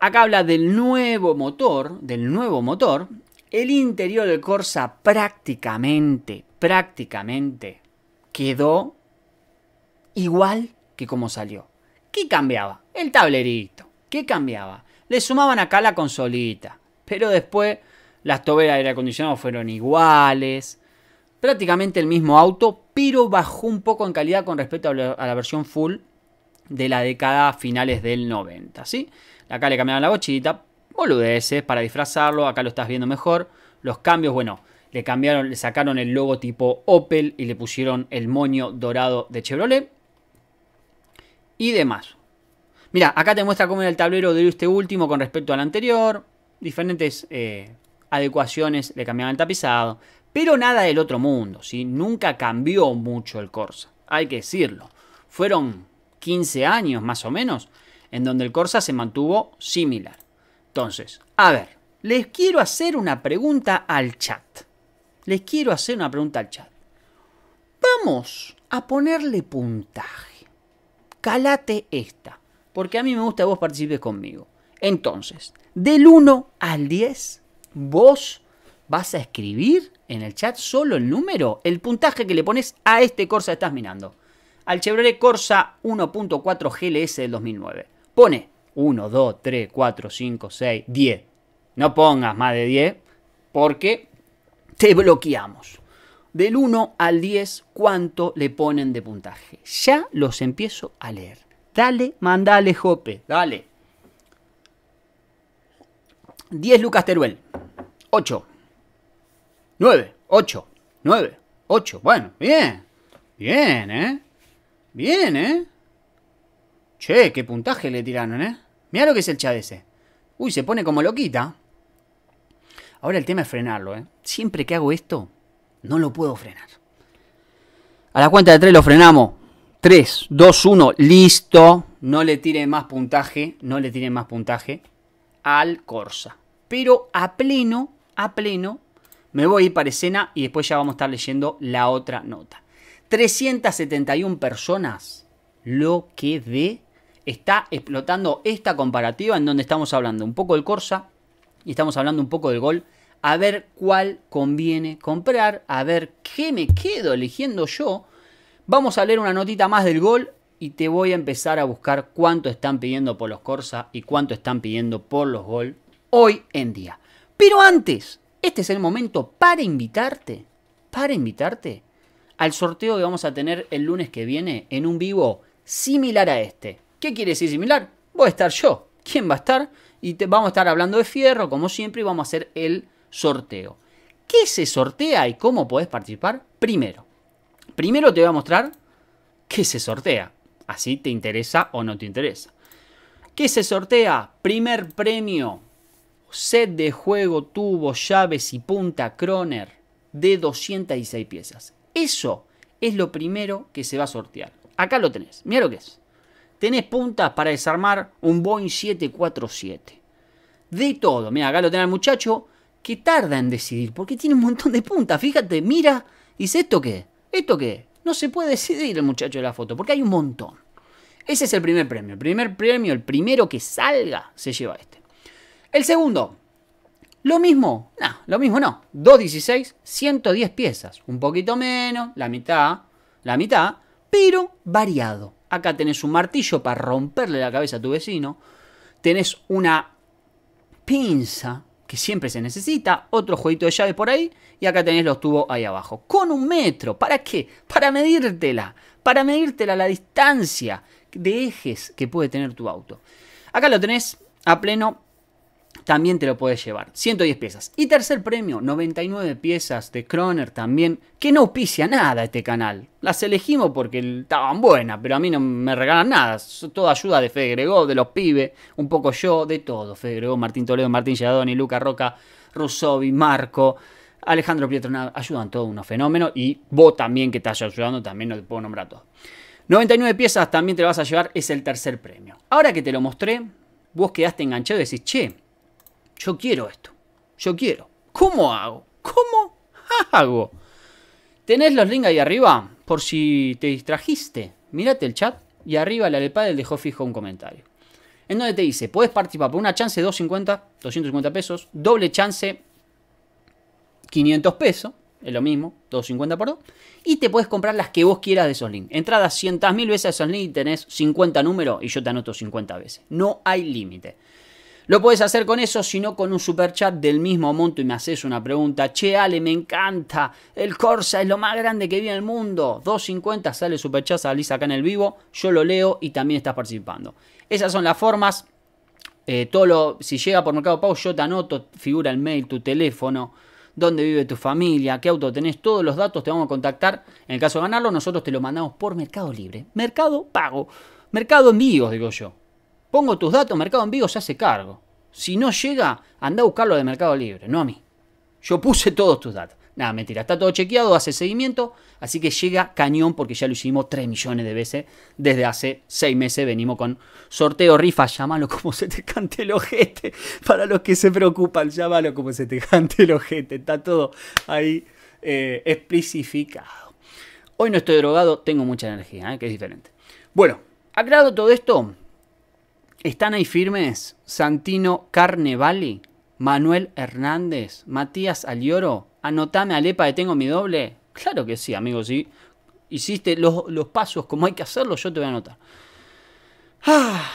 Acá habla del nuevo motor, del nuevo motor. El interior del Corsa prácticamente, prácticamente quedó igual que como salió. ¿Qué cambiaba? El tablerito. ¿Qué cambiaba? Le sumaban acá la consolita. Pero después las toberas de aire acondicionado fueron iguales. Prácticamente el mismo auto, pero bajó un poco en calidad con respecto a la versión full de la década finales del 90, ¿sí? Acá le cambiaron la bochita, boludeces para disfrazarlo, acá lo estás viendo mejor. Los cambios, bueno, le cambiaron, le sacaron el logo tipo Opel y le pusieron el moño dorado de Chevrolet y demás. Mira, acá te muestra cómo era el tablero de este último con respecto al anterior. Diferentes eh, adecuaciones le cambiaban el tapizado. Pero nada del otro mundo, ¿sí? Nunca cambió mucho el Corsa, hay que decirlo. Fueron 15 años más o menos en donde el Corsa se mantuvo similar. Entonces, a ver, les quiero hacer una pregunta al chat. Les quiero hacer una pregunta al chat. Vamos a ponerle puntaje. Calate esta. Porque a mí me gusta que vos participes conmigo. Entonces, del 1 al 10, vos vas a escribir en el chat solo el número, el puntaje que le pones a este Corsa que estás minando. Al Chevrolet Corsa 1.4 GLS del 2009. Pone 1, 2, 3, 4, 5, 6, 10. No pongas más de 10 porque te bloqueamos. Del 1 al 10, ¿cuánto le ponen de puntaje? Ya los empiezo a leer. Dale, mandale, Jope, dale. 10 Lucas Teruel. 8. 9, 8, 9, 8. Bueno, bien. Bien, ¿eh? Bien, ¿eh? Che, qué puntaje le tiraron, ¿eh? Mira lo que es el ese. Uy, se pone como loquita. Ahora el tema es frenarlo, ¿eh? Siempre que hago esto, no lo puedo frenar. A la cuenta de tres lo frenamos. 3, 2, 1, listo. No le tire más puntaje, no le tiene más puntaje al Corsa. Pero a pleno, a pleno, me voy a ir para escena y después ya vamos a estar leyendo la otra nota. 371 personas, lo que ve está explotando esta comparativa en donde estamos hablando un poco del Corsa y estamos hablando un poco del Gol. A ver cuál conviene comprar, a ver qué me quedo eligiendo yo Vamos a leer una notita más del gol y te voy a empezar a buscar cuánto están pidiendo por los Corsa y cuánto están pidiendo por los gol hoy en día. Pero antes, este es el momento para invitarte, para invitarte al sorteo que vamos a tener el lunes que viene en un vivo similar a este. ¿Qué quiere decir similar? Voy a estar yo. ¿Quién va a estar? Y vamos a estar hablando de fierro, como siempre, y vamos a hacer el sorteo. ¿Qué se sortea y cómo podés participar? Primero, Primero te voy a mostrar qué se sortea. Así te interesa o no te interesa. ¿Qué se sortea? Primer premio. Set de juego, tubo, llaves y punta Kroner de 206 piezas. Eso es lo primero que se va a sortear. Acá lo tenés. Mira lo que es. Tenés puntas para desarmar un Boeing 747. De todo. Mira, acá lo tenés al muchacho que tarda en decidir porque tiene un montón de puntas. Fíjate, mira. Dice esto qué. ¿Esto qué? No se puede decidir el muchacho de la foto, porque hay un montón. Ese es el primer premio. El primer premio, el primero que salga, se lleva este. El segundo, lo mismo, no, lo mismo no. 2.16, 110 piezas. Un poquito menos, la mitad, la mitad, pero variado. Acá tenés un martillo para romperle la cabeza a tu vecino. Tenés una pinza que siempre se necesita, otro jueguito de llave por ahí y acá tenés los tubos ahí abajo. Con un metro, ¿para qué? Para medírtela, para medírtela la distancia de ejes que puede tener tu auto. Acá lo tenés a pleno también te lo puedes llevar. 110 piezas. Y tercer premio, 99 piezas de Kroner también, que no auspicia nada este canal. Las elegimos porque estaban buenas, pero a mí no me regalan nada. Toda ayuda de Fede Gregó, de los pibes, un poco yo, de todo. Fede Gregó, Martín Toledo, Martín Giadoni, Luca Roca, Rusovi, Marco. Alejandro Pietro ayudan todos unos fenómenos y vos también que estás ayudando también no te puedo nombrar a todos. 99 piezas también te lo vas a llevar, es el tercer premio. Ahora que te lo mostré, vos quedaste enganchado y decís, che, yo quiero esto, yo quiero. ¿Cómo hago? ¿Cómo hago? Tenés los links ahí arriba, por si te distrajiste. Mírate el chat y arriba la del dejó fijo un comentario. En donde te dice, puedes participar por una chance de 250, 250 pesos, doble chance 500 pesos, es lo mismo, 250 por dos. y te puedes comprar las que vos quieras de esos links. Entradas 100.000 veces a esos links y tenés 50 números y yo te anoto 50 veces. No hay límite. Lo puedes hacer con eso, sino con un super chat del mismo monto y me haces una pregunta. Che, Ale, me encanta. El Corsa es lo más grande que vi en el mundo. 2.50 sale super chat, salís acá en el vivo. Yo lo leo y también estás participando. Esas son las formas. Eh, todo si llega por Mercado Pago, yo te anoto, figura el mail, tu teléfono, dónde vive tu familia, qué auto tenés, todos los datos te vamos a contactar. En el caso de ganarlo, nosotros te lo mandamos por Mercado Libre. Mercado Pago. Mercado Envíos, digo yo. Pongo tus datos, Mercado en Vivo se hace cargo. Si no llega, anda a buscarlo de Mercado Libre, no a mí. Yo puse todos tus datos. Nada, mentira, está todo chequeado, hace seguimiento, así que llega cañón porque ya lo hicimos 3 millones de veces. Desde hace 6 meses venimos con sorteo, rifa, llámalo como se te cante el ojete. Para los que se preocupan, llámalo como se te cante el ojete. Está todo ahí eh, Hoy no estoy drogado, tengo mucha energía, eh, que es diferente. Bueno, aclarado todo esto, están ahí firmes Santino Carnevali, Manuel Hernández, Matías Alioro. Anotame Alepa que tengo mi doble. Claro que sí, amigo, sí. Hiciste los, pasos como hay que hacerlo, yo te voy a anotar. Ah.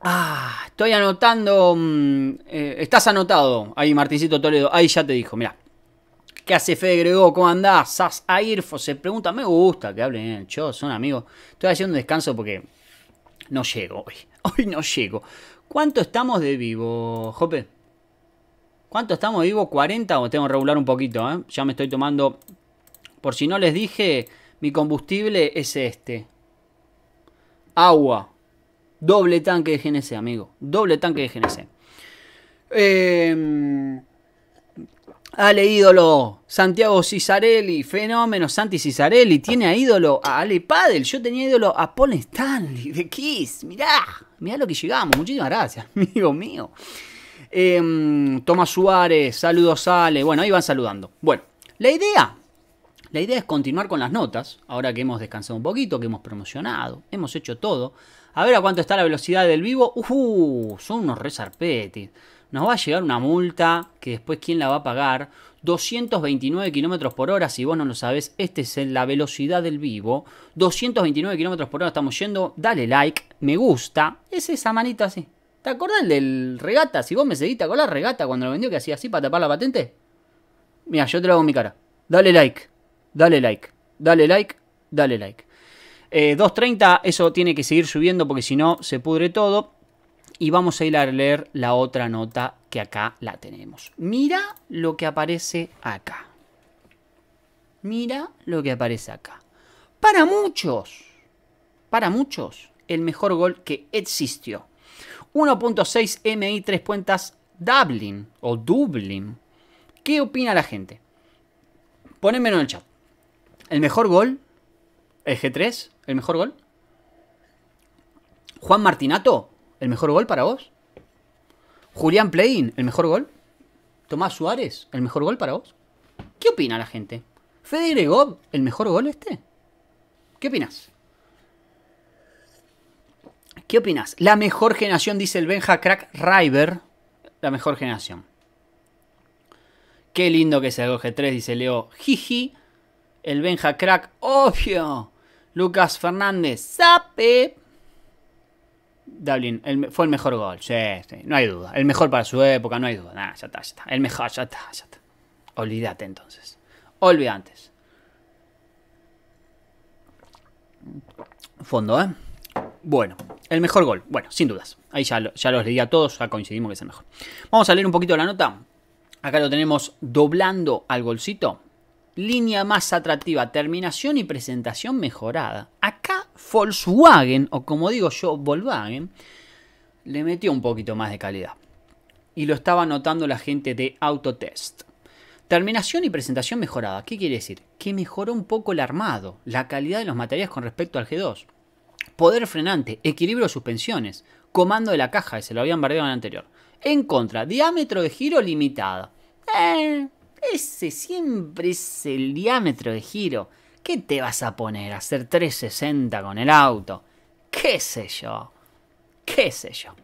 ah estoy anotando. Mm, eh, estás anotado ahí, Martincito Toledo. Ahí ya te dijo, mirá. ¿Qué hace Fede Gregor? ¿Cómo andás? ¿Sas a Irfo? Se pregunta, me gusta que hablen en el son amigos. Estoy haciendo un descanso porque no llego hoy. (laughs) Hoy no llego. ¿Cuánto estamos de vivo, Jope? ¿Cuánto estamos de vivo? ¿40? O tengo que regular un poquito, ¿eh? Ya me estoy tomando... Por si no les dije, mi combustible es este. Agua. Doble tanque de GNC, amigo. Doble tanque de GNC. Eh... Em, Ale ah, ídolo, Santiago Cisarelli, fenómeno, Santi Cisarelli, tiene a ídolo a Ale Padel, yo tenía ídolo a Paul Stanley de Kiss, mirá, mirá lo que llegamos, muchísimas gracias, (laughs) amigo mío. Em, Tomás Suárez, saludos Ale, bueno, ahí van saludando. Bueno, la idea, la idea es continuar con las notas, ahora que hemos descansado un poquito, que hemos promocionado, hemos hecho todo. A ver a cuánto está la velocidad del vivo, uh, son unos resarpetis nos va a llegar una multa que después quién la va a pagar. 229 kilómetros por hora, si vos no lo sabés, esta es la velocidad del vivo. 229 kilómetros por hora estamos yendo, dale like, me gusta. Es esa manita así. ¿Te acordás del regata? Si vos me seguiste con la regata cuando lo vendió que hacía así para tapar la patente? Mira, yo te lo hago en mi cara. Dale like, dale like, dale like, dale like. 2.30, eh, eso tiene que seguir subiendo porque si no se pudre todo. Y vamos a ir a leer la otra nota que acá la tenemos. Mira lo que aparece acá. Mira lo que aparece acá. Para muchos, para muchos, el mejor gol que existió. 1.6 MI 3 puentas Dublin o Dublin. ¿Qué opina la gente? Pónmelo en el chat. ¿El mejor gol? ¿El G3? ¿El mejor gol? ¿Juan Martinato? ¿El mejor gol para vos? Julián Plein? ¿el mejor gol? Tomás Suárez, ¿el mejor gol para vos? ¿Qué opina la gente? Federico el mejor gol este? ¿Qué opinas? ¿Qué opinas? La mejor generación, dice el Benja Crack River. La mejor generación. Qué lindo que se G3, dice Leo. Jiji. El Benja Crack, obvio. Lucas Fernández, sape. Dublin, fue el mejor gol, sí, sí, no hay duda. El mejor para su época, no hay duda. ya está, ya está. El mejor, ya está, ya está. Olvídate entonces. antes Fondo, ¿eh? Bueno, el mejor gol. Bueno, sin dudas. Ahí ya, los leí a todos, ya coincidimos que es el mejor. Vamos a leer un poquito la nota. Acá lo tenemos doblando al golcito. Línea más atractiva, terminación y presentación mejorada. Acá Volkswagen, o como digo yo, Volkswagen, le metió un poquito más de calidad. Y lo estaba notando la gente de Autotest. Terminación y presentación mejorada. ¿Qué quiere decir? Que mejoró un poco el armado, la calidad de los materiales con respecto al G2. Poder frenante, equilibrio de suspensiones, comando de la caja, que se lo habían bardeado en el anterior. En contra, diámetro de giro limitado. Eh, ese siempre es el diámetro de giro. ¿Qué te vas a poner? ¿A hacer 360 con el auto? ¿Qué sé yo? ¿Qué sé yo?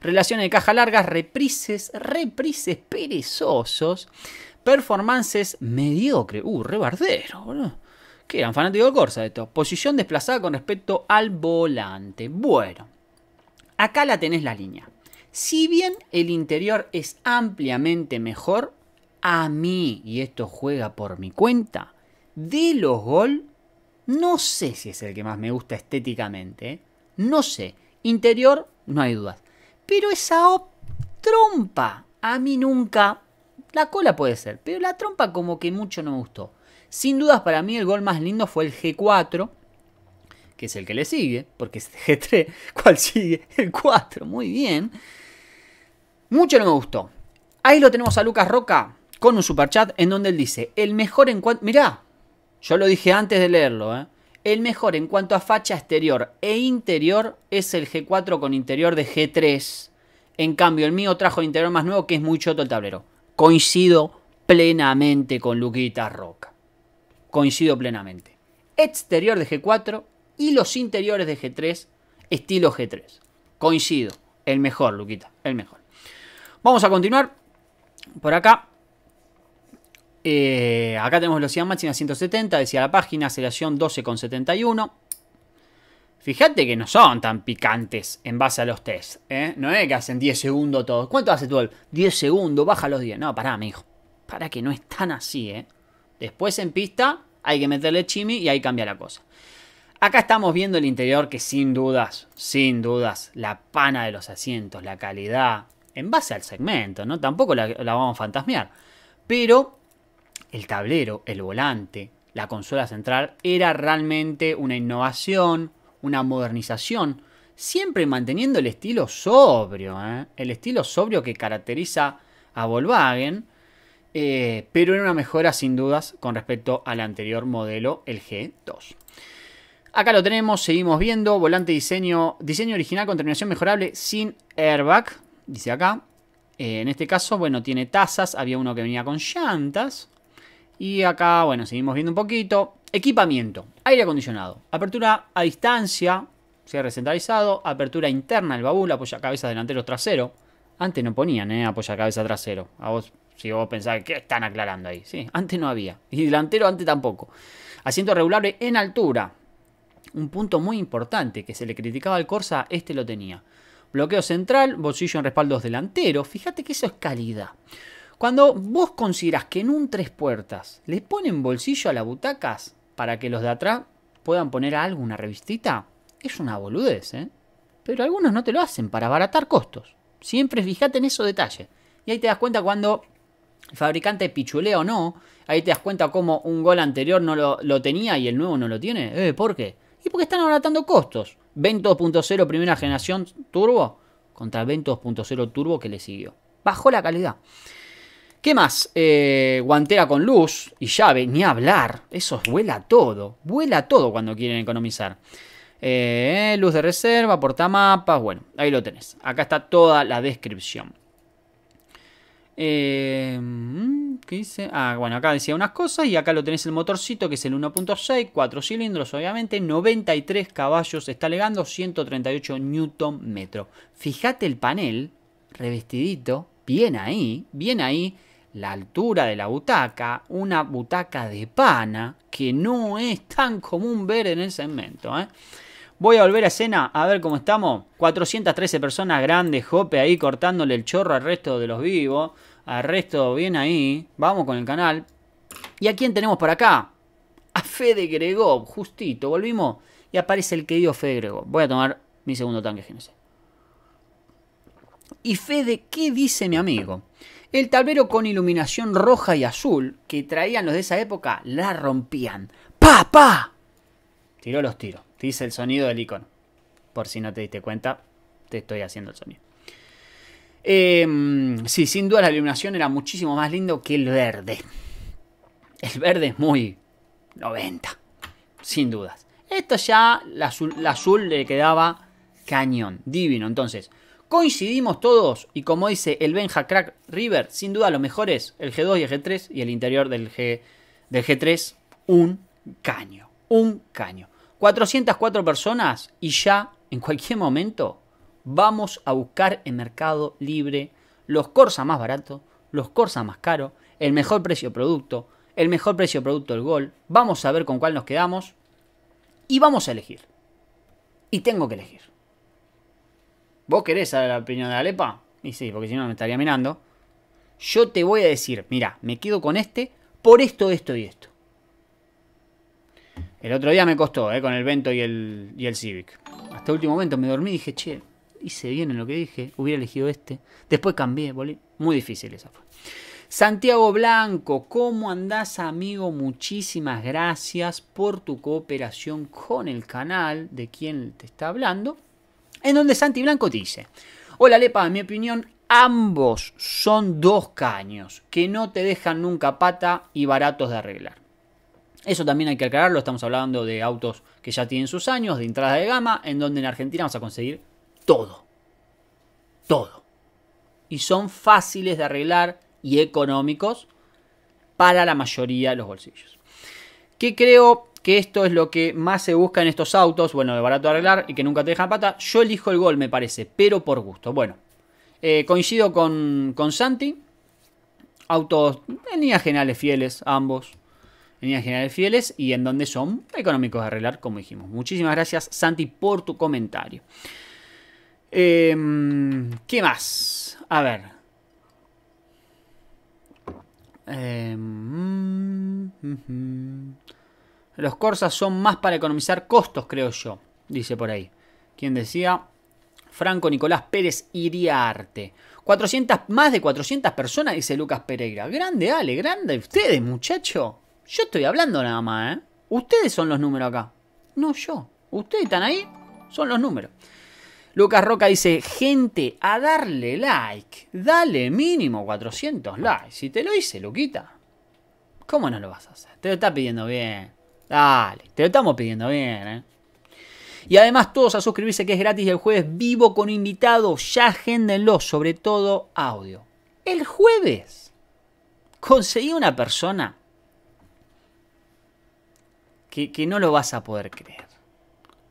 Relaciones de caja largas, reprises, reprises perezosos, performances mediocre. Uh, rebardero, ¿Qué eran? Fanático de Corsa esto. Posición desplazada con respecto al volante. Bueno, acá la tenés la línea. Si bien el interior es ampliamente mejor, a mí, y esto juega por mi cuenta, de los Gol, no sé si es el que más me gusta estéticamente. No sé. Interior, no hay dudas. Pero esa trompa, a mí nunca. La cola puede ser, pero la trompa como que mucho no me gustó. Sin dudas para mí el gol más lindo fue el G4, que es el que le sigue, porque es G3, (laughs) ¿cuál sigue? El 4, muy bien. Mucho no me gustó. Ahí lo tenemos a Lucas Roca con un superchat en donde él dice, el mejor en cuanto. Mirá, yo lo dije antes de leerlo. ¿eh? El mejor en cuanto a facha exterior e interior es el G4 con interior de G3. En cambio, el mío trajo el interior más nuevo que es muy choto el tablero. Coincido plenamente con Luquita Roca. Coincido plenamente. Exterior de G4 y los interiores de G3, estilo G3. Coincido. El mejor, Luquita. El mejor. Vamos a continuar por acá. Eh, acá tenemos velocidad máxima 170, decía la página, aceleración 12,71. Fíjate que no son tan picantes en base a los tests ¿eh? No es que hacen 10 segundos todos. ¿Cuánto hace tú? 10 segundos, baja los 10. No, pará, mijo. Para que no es tan así, ¿eh? Después en pista hay que meterle chimi y ahí cambia la cosa. Acá estamos viendo el interior que sin dudas, sin dudas, la pana de los asientos, la calidad, en base al segmento, ¿no? Tampoco la, la vamos a fantasmear. Pero el tablero, el volante, la consola central, era realmente una innovación, una modernización, siempre manteniendo el estilo sobrio, ¿eh? el estilo sobrio que caracteriza a Volkswagen, eh, pero era una mejora sin dudas con respecto al anterior modelo, el G2. Acá lo tenemos, seguimos viendo, volante diseño, diseño original con terminación mejorable sin airbag, dice acá. Eh, en este caso, bueno, tiene tazas, había uno que venía con llantas, y acá, bueno, seguimos viendo un poquito. Equipamiento, aire acondicionado, apertura a distancia, cierre centralizado, apertura interna el del baúl, cabeza delantero trasero. Antes no ponían, ¿eh? cabeza trasero. A vos, si vos pensás, ¿qué están aclarando ahí? Sí, antes no había. Y delantero antes tampoco. Asiento regulable en altura. Un punto muy importante que se le criticaba al Corsa, este lo tenía. Bloqueo central, bolsillo en respaldos delanteros. Fíjate que eso es calidad. Cuando vos considerás que en un tres puertas les ponen bolsillo a las butacas para que los de atrás puedan poner algo, una revistita, es una boludez, ¿eh? Pero algunos no te lo hacen para abaratar costos. Siempre fijate en esos detalles. Y ahí te das cuenta cuando el fabricante pichulea o no. Ahí te das cuenta cómo un gol anterior no lo, tenía y el nuevo no lo tiene. Eh, ¿Por qué? Y porque están abaratando costos. Vento 2.0 primera generación turbo contra Vento 2.0 turbo que le siguió. Bajó la calidad. ¿Qué más? Eh, guantera con luz y llave, ni hablar. Eso vuela todo. Vuela todo cuando quieren economizar. Eh, luz de reserva, portamapas. Bueno, ahí lo tenés. Acá está toda la descripción. Eh, ¿Qué dice? Ah, bueno, acá decía unas cosas y acá lo tenés el motorcito que es el 1.6, Cuatro cilindros obviamente, 93 caballos está legando, 138 newton metro. Fíjate el panel, revestidito, bien ahí, bien ahí la altura de la butaca, una butaca de pana que no es tan común ver en el segmento. ¿eh? Voy a volver a escena a ver cómo estamos. 413 personas grandes, Jope ahí cortándole el chorro al resto de los vivos. Al resto, bien ahí. Vamos con el canal. ¿Y a quién tenemos por acá? A Fede Gregó, justito. Volvimos y aparece el querido Fede Gregó. Voy a tomar mi segundo tanque, fíjense. Y Fede, ¿qué dice mi amigo? El tablero con iluminación roja y azul que traían los de esa época la rompían. ¡Pa, pa! Tiró los tiros. Te el sonido del icono. Por si no te diste cuenta, te estoy haciendo el sonido. Em, sí, sin duda la iluminación era muchísimo más lindo que el verde. El verde es muy 90, sin dudas. Esto ya, el azul le quedaba cañón, divino. Entonces, Coincidimos todos, y como dice el Benja Crack River, sin duda lo mejor es el G2 y el G3, y el interior del, G, del G3, un caño, un caño. 404 personas y ya en cualquier momento vamos a buscar en Mercado Libre los Corsa más baratos, los Corsa más caros, el mejor precio producto, el mejor precio producto del gol. Vamos a ver con cuál nos quedamos y vamos a elegir. Y tengo que elegir. ¿Vos querés saber la opinión de Alepa? Y sí, porque si no me estaría mirando. Yo te voy a decir, mira, me quedo con este por esto, esto y esto. El otro día me costó, eh, con el Vento y el, y el Civic. Hasta el último momento me dormí y dije, che, hice bien en lo que dije, hubiera elegido este. Después cambié, bolí. Muy difícil esa fue. Santiago Blanco, ¿cómo andás amigo? Muchísimas gracias por tu cooperación con el canal de quien te está hablando en donde Santi Blanco dice, hola Lepa, en mi opinión ambos son dos caños que no te dejan nunca pata y baratos de arreglar. Eso también hay que aclararlo, estamos hablando de autos que ya tienen sus años, de entrada de gama, en donde en Argentina vamos a conseguir todo. Todo. Y son fáciles de arreglar y económicos para la mayoría de los bolsillos. ¿Qué creo que esto es lo que más se busca en estos autos, bueno, de barato arreglar y que nunca te dejan pata, yo elijo el gol, me parece, pero por gusto. Bueno, eh, coincido con, Santi, autos en líneas generales fieles, ambos, en líneas generales fieles y en donde son económicos de arreglar, como dijimos. Muchísimas gracias, Santi, por tu comentario. Em, ¿Qué más? A ver. Eh, los Corsas son más para economizar costos, creo yo, dice por ahí. Quien decía? Franco Nicolás Pérez Iriarte. 400, más de 400 personas, dice Lucas Pereira. Grande, Ale, grande. Ustedes, muchacho. Yo estoy hablando nada más, ¿eh? Ustedes son los números acá. No yo. Ustedes están ahí, son los números. Lucas Roca dice, gente, a darle like. Dale mínimo 400 likes. Si te lo hice, Luquita. ¿Cómo no lo vas a hacer? Te lo está pidiendo bien. Dale, te lo estamos pidiendo bien, ¿eh? Y además todos a suscribirse que es gratis y el jueves vivo con invitados. Ya agéndenlo, sobre todo audio. El jueves conseguí una persona que, que no lo vas a poder creer.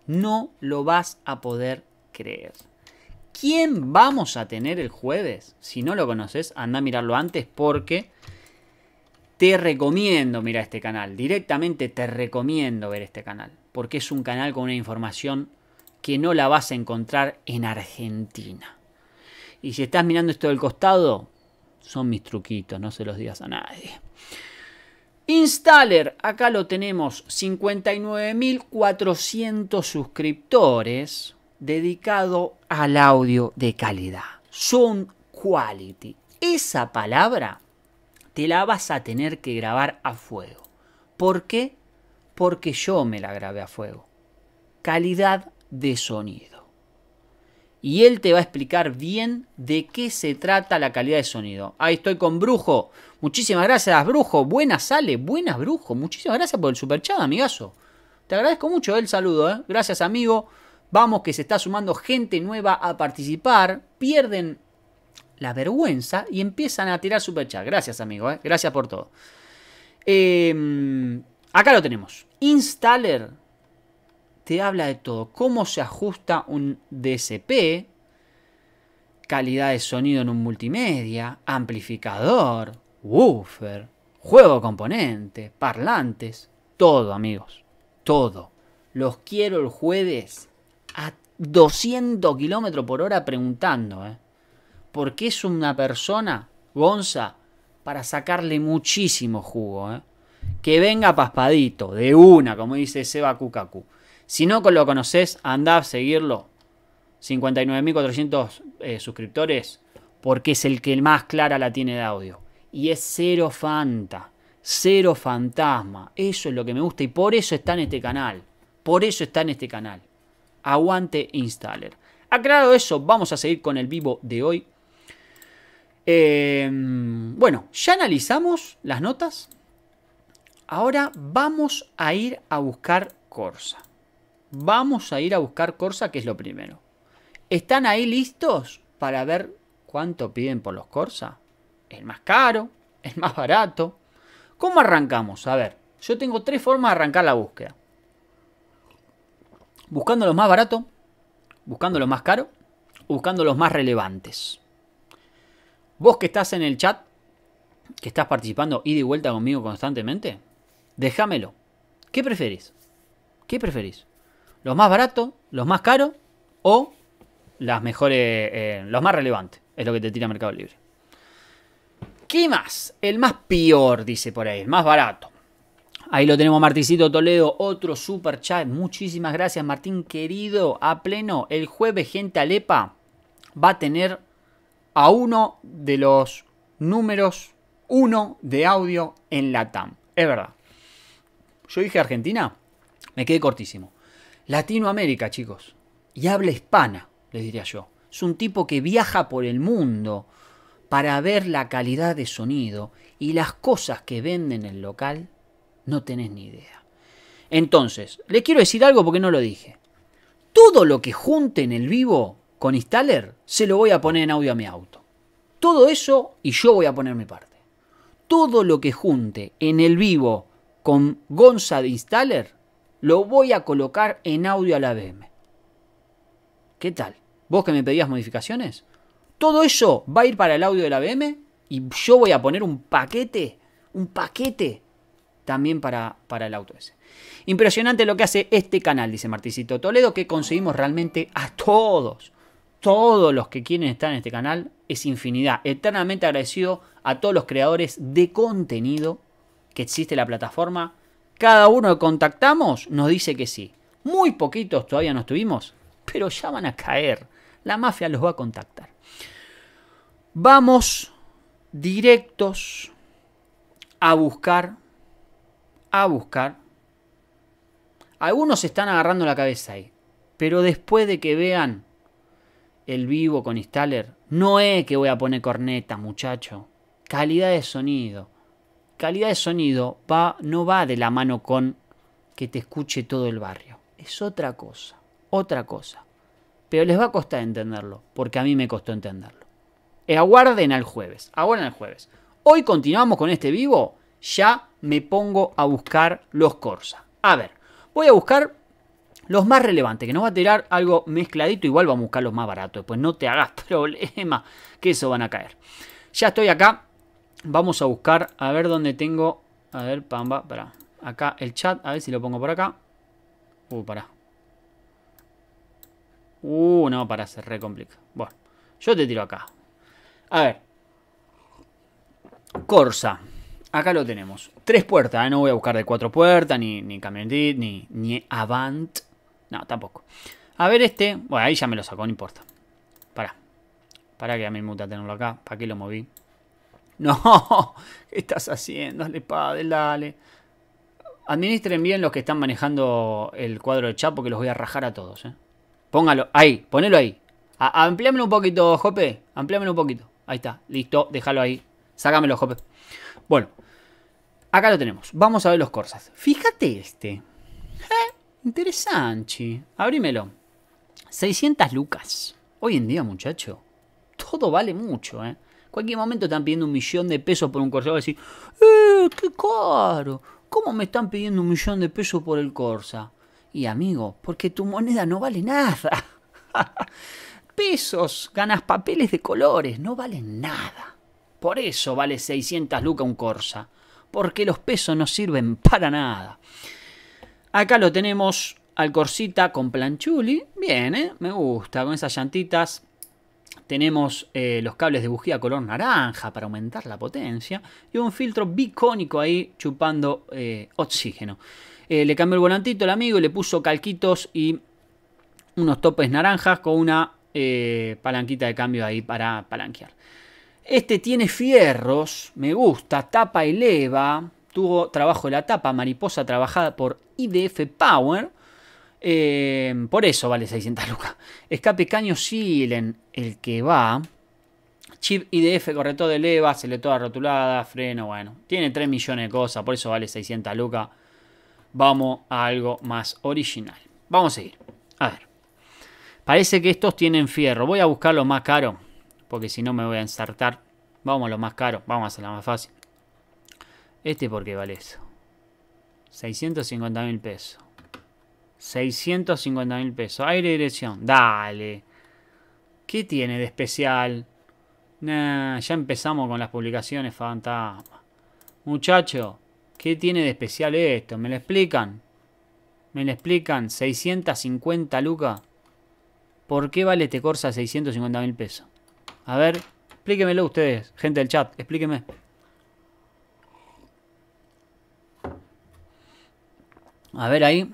No lo vas a poder creer. ¿Quién vamos a tener el jueves? Si no lo conoces, anda a mirarlo antes porque te recomiendo mirar este canal. Directamente te recomiendo ver este canal. Porque es un canal con una información que no la vas a encontrar en Argentina. Y si estás mirando esto del costado, son mis truquitos, no se los digas a nadie. Installer, acá lo tenemos, 59.400 suscriptores dedicado al audio de calidad. son quality. Esa palabra te la vas a tener que grabar a fuego. ¿Por qué? Porque yo me la grabé a fuego. Calidad de sonido. Y él te va a explicar bien de qué se trata la calidad de sonido. Ahí estoy con Brujo. Muchísimas gracias, Brujo. Buenas, Sale. Buenas, Brujo. Muchísimas gracias por el superchat, amigazo. Te agradezco mucho el saludo, ¿eh? Gracias, amigo. Vamos que se está sumando gente nueva a participar. Pierden la vergüenza y empiezan a tirar superchats. Gracias, amigo. Eh. Gracias por todo. Em, acá lo tenemos. Installer te habla de todo. Cómo se ajusta un DSP. Calidad de sonido en un multimedia. Amplificador. Woofer. Juego componente. Parlantes. Todo, amigos. Todo. Los quiero el jueves a 200 kilómetros por hora preguntando, ¿eh? porque es una persona, Gonza, para sacarle muchísimo jugo. Eh? Que venga paspadito, de una, como dice Seba Kukaku. Si no lo conoces, anda a seguirlo. 59.400 eh, suscriptores, porque es el que más clara la tiene de audio. Y es cero fanta, cero fantasma. Eso es lo que me gusta y por eso está en este canal. Por eso está en este canal. Aguante Installer. Aclarado eso, vamos a seguir con el vivo de hoy. Em, bueno, ya analizamos las notas. Ahora vamos a ir a buscar Corsa. Vamos a ir a buscar Corsa, que es lo primero. ¿Están ahí listos para ver cuánto piden por los Corsa? ¿El más caro? ¿El más barato? ¿Cómo arrancamos? A ver, yo tengo tres formas de arrancar la búsqueda. Buscando los más baratos, buscando los más caros, buscando los más relevantes. Vos que estás en el chat, que estás participando y y vuelta conmigo constantemente, déjamelo. ¿Qué preferís? ¿Qué preferís? ¿Los más baratos, los más caros o las mejores, eh, los más relevantes? Es lo que te tira Mercado Libre. ¿Qué más? El más peor, dice por ahí, el más barato. Ahí lo tenemos Marticito Toledo, otro super chat. Muchísimas gracias, Martín querido. A pleno, el jueves, gente Alepa va a tener a uno de los números uno de audio en la TAM. Es verdad. Yo dije Argentina, me quedé cortísimo. Latinoamérica, chicos. Y habla hispana, les diría yo. Es un tipo que viaja por el mundo para ver la calidad de sonido y las cosas que venden en el local, no tenés ni idea. Entonces, le quiero decir algo porque no lo dije. Todo lo que junte en el vivo con installer, se lo voy a poner en audio a mi auto. Todo eso y yo voy a poner mi parte. Todo lo que junte en el vivo con Gonza de installer, lo voy a colocar en audio a la BM. ¿Qué tal? ¿Vos que me pedías modificaciones? Todo eso va a ir para el audio de la BM y yo voy a poner un paquete, un paquete también para, para el auto ese. Impresionante lo que hace este canal, dice Marticito Toledo, que conseguimos realmente a todos todos los que quieren estar en este canal es infinidad. Eternamente agradecido a todos los creadores de contenido que existe la plataforma. Cada uno que contactamos nos dice que sí. Muy poquitos todavía no estuvimos, pero ya van a caer. La mafia los va a contactar. Vamos directos a buscar, a buscar. Algunos están agarrando la cabeza ahí, pero después de que vean el vivo con installer, no es que voy a poner corneta, muchacho. Calidad de sonido. Calidad de sonido va, no va de la mano con que te escuche todo el barrio. Es otra cosa, otra cosa. Pero les va a costar entenderlo, porque a mí me costó entenderlo. Eh, aguarden al jueves, aguarden al jueves. Hoy continuamos con este vivo, ya me pongo a buscar los Corsa. A ver, voy a buscar los más relevantes, que nos va a tirar algo mezcladito, igual vamos a buscar los más baratos. Pues no te hagas (laughs) problema, que eso van a caer. Ya estoy acá. Vamos a buscar, a ver dónde tengo. A ver, pamba, para. Acá el chat, a ver si lo pongo por acá. Uh, para. Uh, no, para, se re complica. Bueno, yo te tiro acá. A ver. Corsa. Acá lo tenemos. Tres puertas, ¿eh? no voy a buscar de cuatro puertas, ni, ni camionet, ni, ni Avant. No, tampoco. A ver este. Bueno, ahí ya me lo sacó, no importa. Pará. para que a mí me gusta tenerlo acá. ¿Para qué lo moví? (laughs) No, ¿qué estás haciendo? Dale, padre dale. Administren bien los que están manejando el cuadro de chat porque los voy a rajar a todos. ¿eh? Póngalo ahí, ponelo ahí. A un poquito, Jope. Ampliámelo un poquito. Ahí está, listo, déjalo ahí. Sácamelo, Jope. Bueno, acá lo tenemos. Vamos a ver los Corsas. Fíjate este. Eh, Interesante. Abrímelo. 600 lucas. Hoy en día, muchacho. Todo vale mucho, ¿eh? Cualquier momento están pidiendo un millón de pesos por un Corsa. Vas a decir, ¡eh, qué caro! ¿Cómo me están pidiendo un millón de pesos por el Corsa? Y amigo, porque tu moneda no vale nada. (laughs) Pesos, ganas papeles de colores, no valen nada. Por eso vale 600 lucas un Corsa. Porque los pesos no sirven para nada. Acá lo tenemos al con planchuli. Bien, ¿eh? me gusta, con esas llantitas. Tenemos eh, los cables de bujía color naranja para aumentar la potencia. Y un filtro bicónico ahí chupando eh, oxígeno. le cambió el volantito al amigo y le puso calquitos y unos topes naranjas con una palanquita de cambio ahí para palanquear. Este tiene fierros, me gusta, tapa y leva tuvo trabajo de la tapa mariposa trabajada por IDF Power. Eh, por eso vale 600 lucas. Escape caño Silen, el que va. Chip IDF, corrector de e leva, toda rotulada, freno, bueno. Tiene 3 millones de cosas, por eso vale 600 lucas. Vamos a algo más original. Vamos a seguir. A ver. Parece que estos tienen fierro. Voy a buscar lo más caro, porque si no me voy a ensartar. Vamos a lo más caro, vamos a hacerla más fácil. Este por qué vale eso. 650 mil pesos. 650 mil pesos. Aire y dirección. Dale. ¿Qué tiene de especial? Nah, ya empezamos con las publicaciones fantasma. Muchacho, ¿qué tiene de especial esto? ¿Me lo explican? ¿Me lo explican? 650 lucas. ¿Por qué vale este Corsa 650 mil pesos? A ver, explíquemelo ustedes, gente del chat, explíqueme. A ver ahí.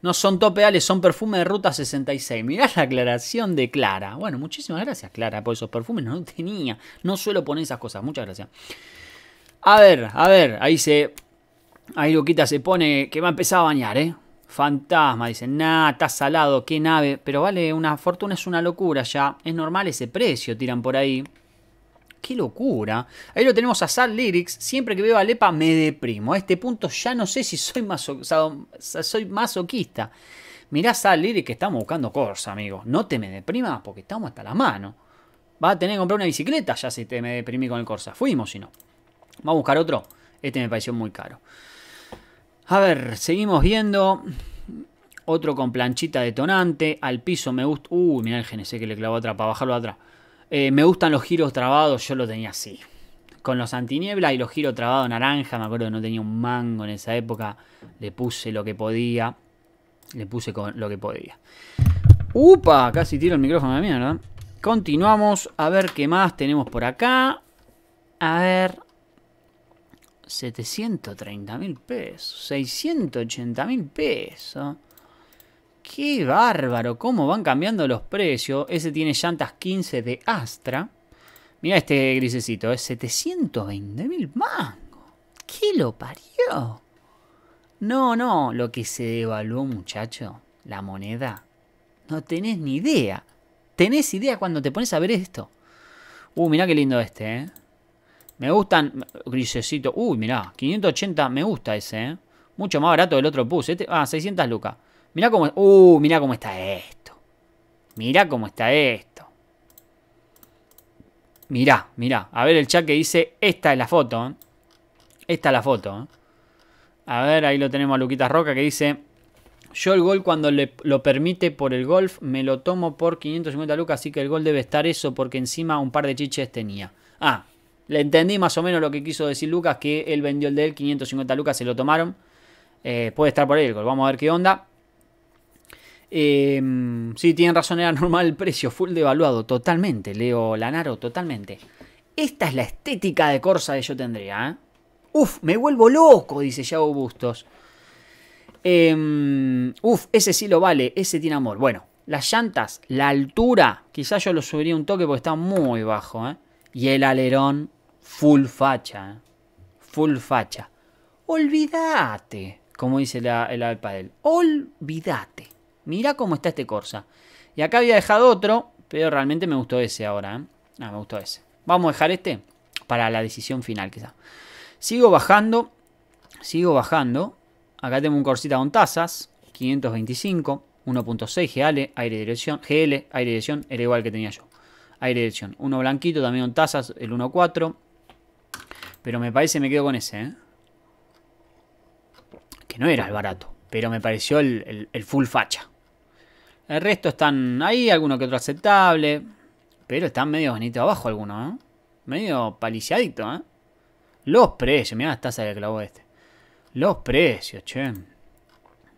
No son topeales, son perfumes de Ruta 66. Mirá la aclaración de Clara. Bueno, muchísimas gracias Clara por esos perfumes. No tenía. No suelo poner esas cosas. Muchas gracias. A ver, a ver. Ahí se... Ahí Luquita se pone que va a empezar a bañar, ¿eh? Fantasma, dice. nah, está salado, qué nave. Pero vale, una fortuna es una locura ya. Es normal ese precio, tiran por ahí. ¡Qué locura! Ahí lo tenemos a Sal Lyrics. Siempre que veo a Lepa me deprimo. A este punto ya no sé si soy, maso soy masoquista. Mirá Sad Lyrics que estamos buscando Corsa, amigos. No te me deprimas porque estamos hasta la mano. Va a tener que comprar una bicicleta ya si te me deprimí con el Corsa. Fuimos, si no. Vamos a buscar otro. Este me pareció muy caro. A ver, seguimos viendo. Otro con planchita detonante. Al piso me gusta. ¡Uh! mirá el GNC que le clavó atrás para bajarlo atrás. Eh, me gustan los giros trabados, yo lo tenía así. Con los antiniebla y los giros trabados naranja, me acuerdo que no tenía un mango en esa época. Le puse lo que podía. Le puse con lo que podía. ¡Upa! Casi tiro el micrófono de mierda. Continuamos a ver qué más tenemos por acá. A ver. 730 mil pesos. 680 mil pesos. Qué bárbaro, cómo van cambiando los precios. Ese tiene llantas 15 de Astra. Mira este grisecito, es ¿eh? 720 mil mangos. ¿Qué lo parió? No, no, lo que se devaluó, muchacho, la moneda. No tenés ni idea. Tenés idea cuando te pones a ver esto. Uh, mirá qué lindo este, eh. Me gustan, grisecito. Uy, mirá, 580, me gusta ese, eh. Mucho más barato del otro bus. Este, ah, 600 lucas. Mirá cómo... Uh, cómo está esto. Mirá cómo está esto. Mirá, mirá. A ver el chat que dice, esta es la foto. ¿eh? Esta es la foto. ¿eh? A ver, ahí lo tenemos a Luquita Roca que dice, yo el gol cuando lo permite por el golf me lo tomo por 550 lucas, así que el gol debe estar eso porque encima un par de chiches tenía. Ah, le entendí más o menos lo que quiso decir Lucas, que él vendió el de él, 550 lucas se lo tomaron. Eh, puede estar por ahí el gol, vamos a ver qué onda. Em, sí, tienen razón, era normal el precio, full devaluado, totalmente, Leo Lanaro, totalmente. Esta es la estética de Corsa que yo tendría, ¿eh? Uf, me vuelvo loco, dice Yago Bustos. Em, uf, ese sí lo vale, ese tiene amor. Bueno, las llantas, la altura, quizás yo lo subiría un toque porque está muy bajo, ¿eh? Y el alerón, full facha, ¿eh? Full facha. Olvídate, como dice el Alpadel. Olvídate. Mira cómo está este Corsa. Y acá había dejado otro, pero realmente me gustó ese ahora. ¿eh? Ah, me gustó ese. Vamos a dejar este para la decisión final quizá. Sigo bajando, sigo bajando. Acá tengo un Corsita con tasas, 525, 1.6 GL, aire dirección, GL, aire dirección, era igual que tenía yo. Aire de dirección, uno blanquito también con tasas, el 1.4. Pero me parece me quedo con ese, ¿eh? Que no era el barato, pero me pareció el full facha. El resto están ahí, alguno que otro aceptable. Pero están medio bonito abajo algunos, ¿eh? Medio paliciadito, ¿eh? Los precios, mirá la taza que clavo este. Los precios, che.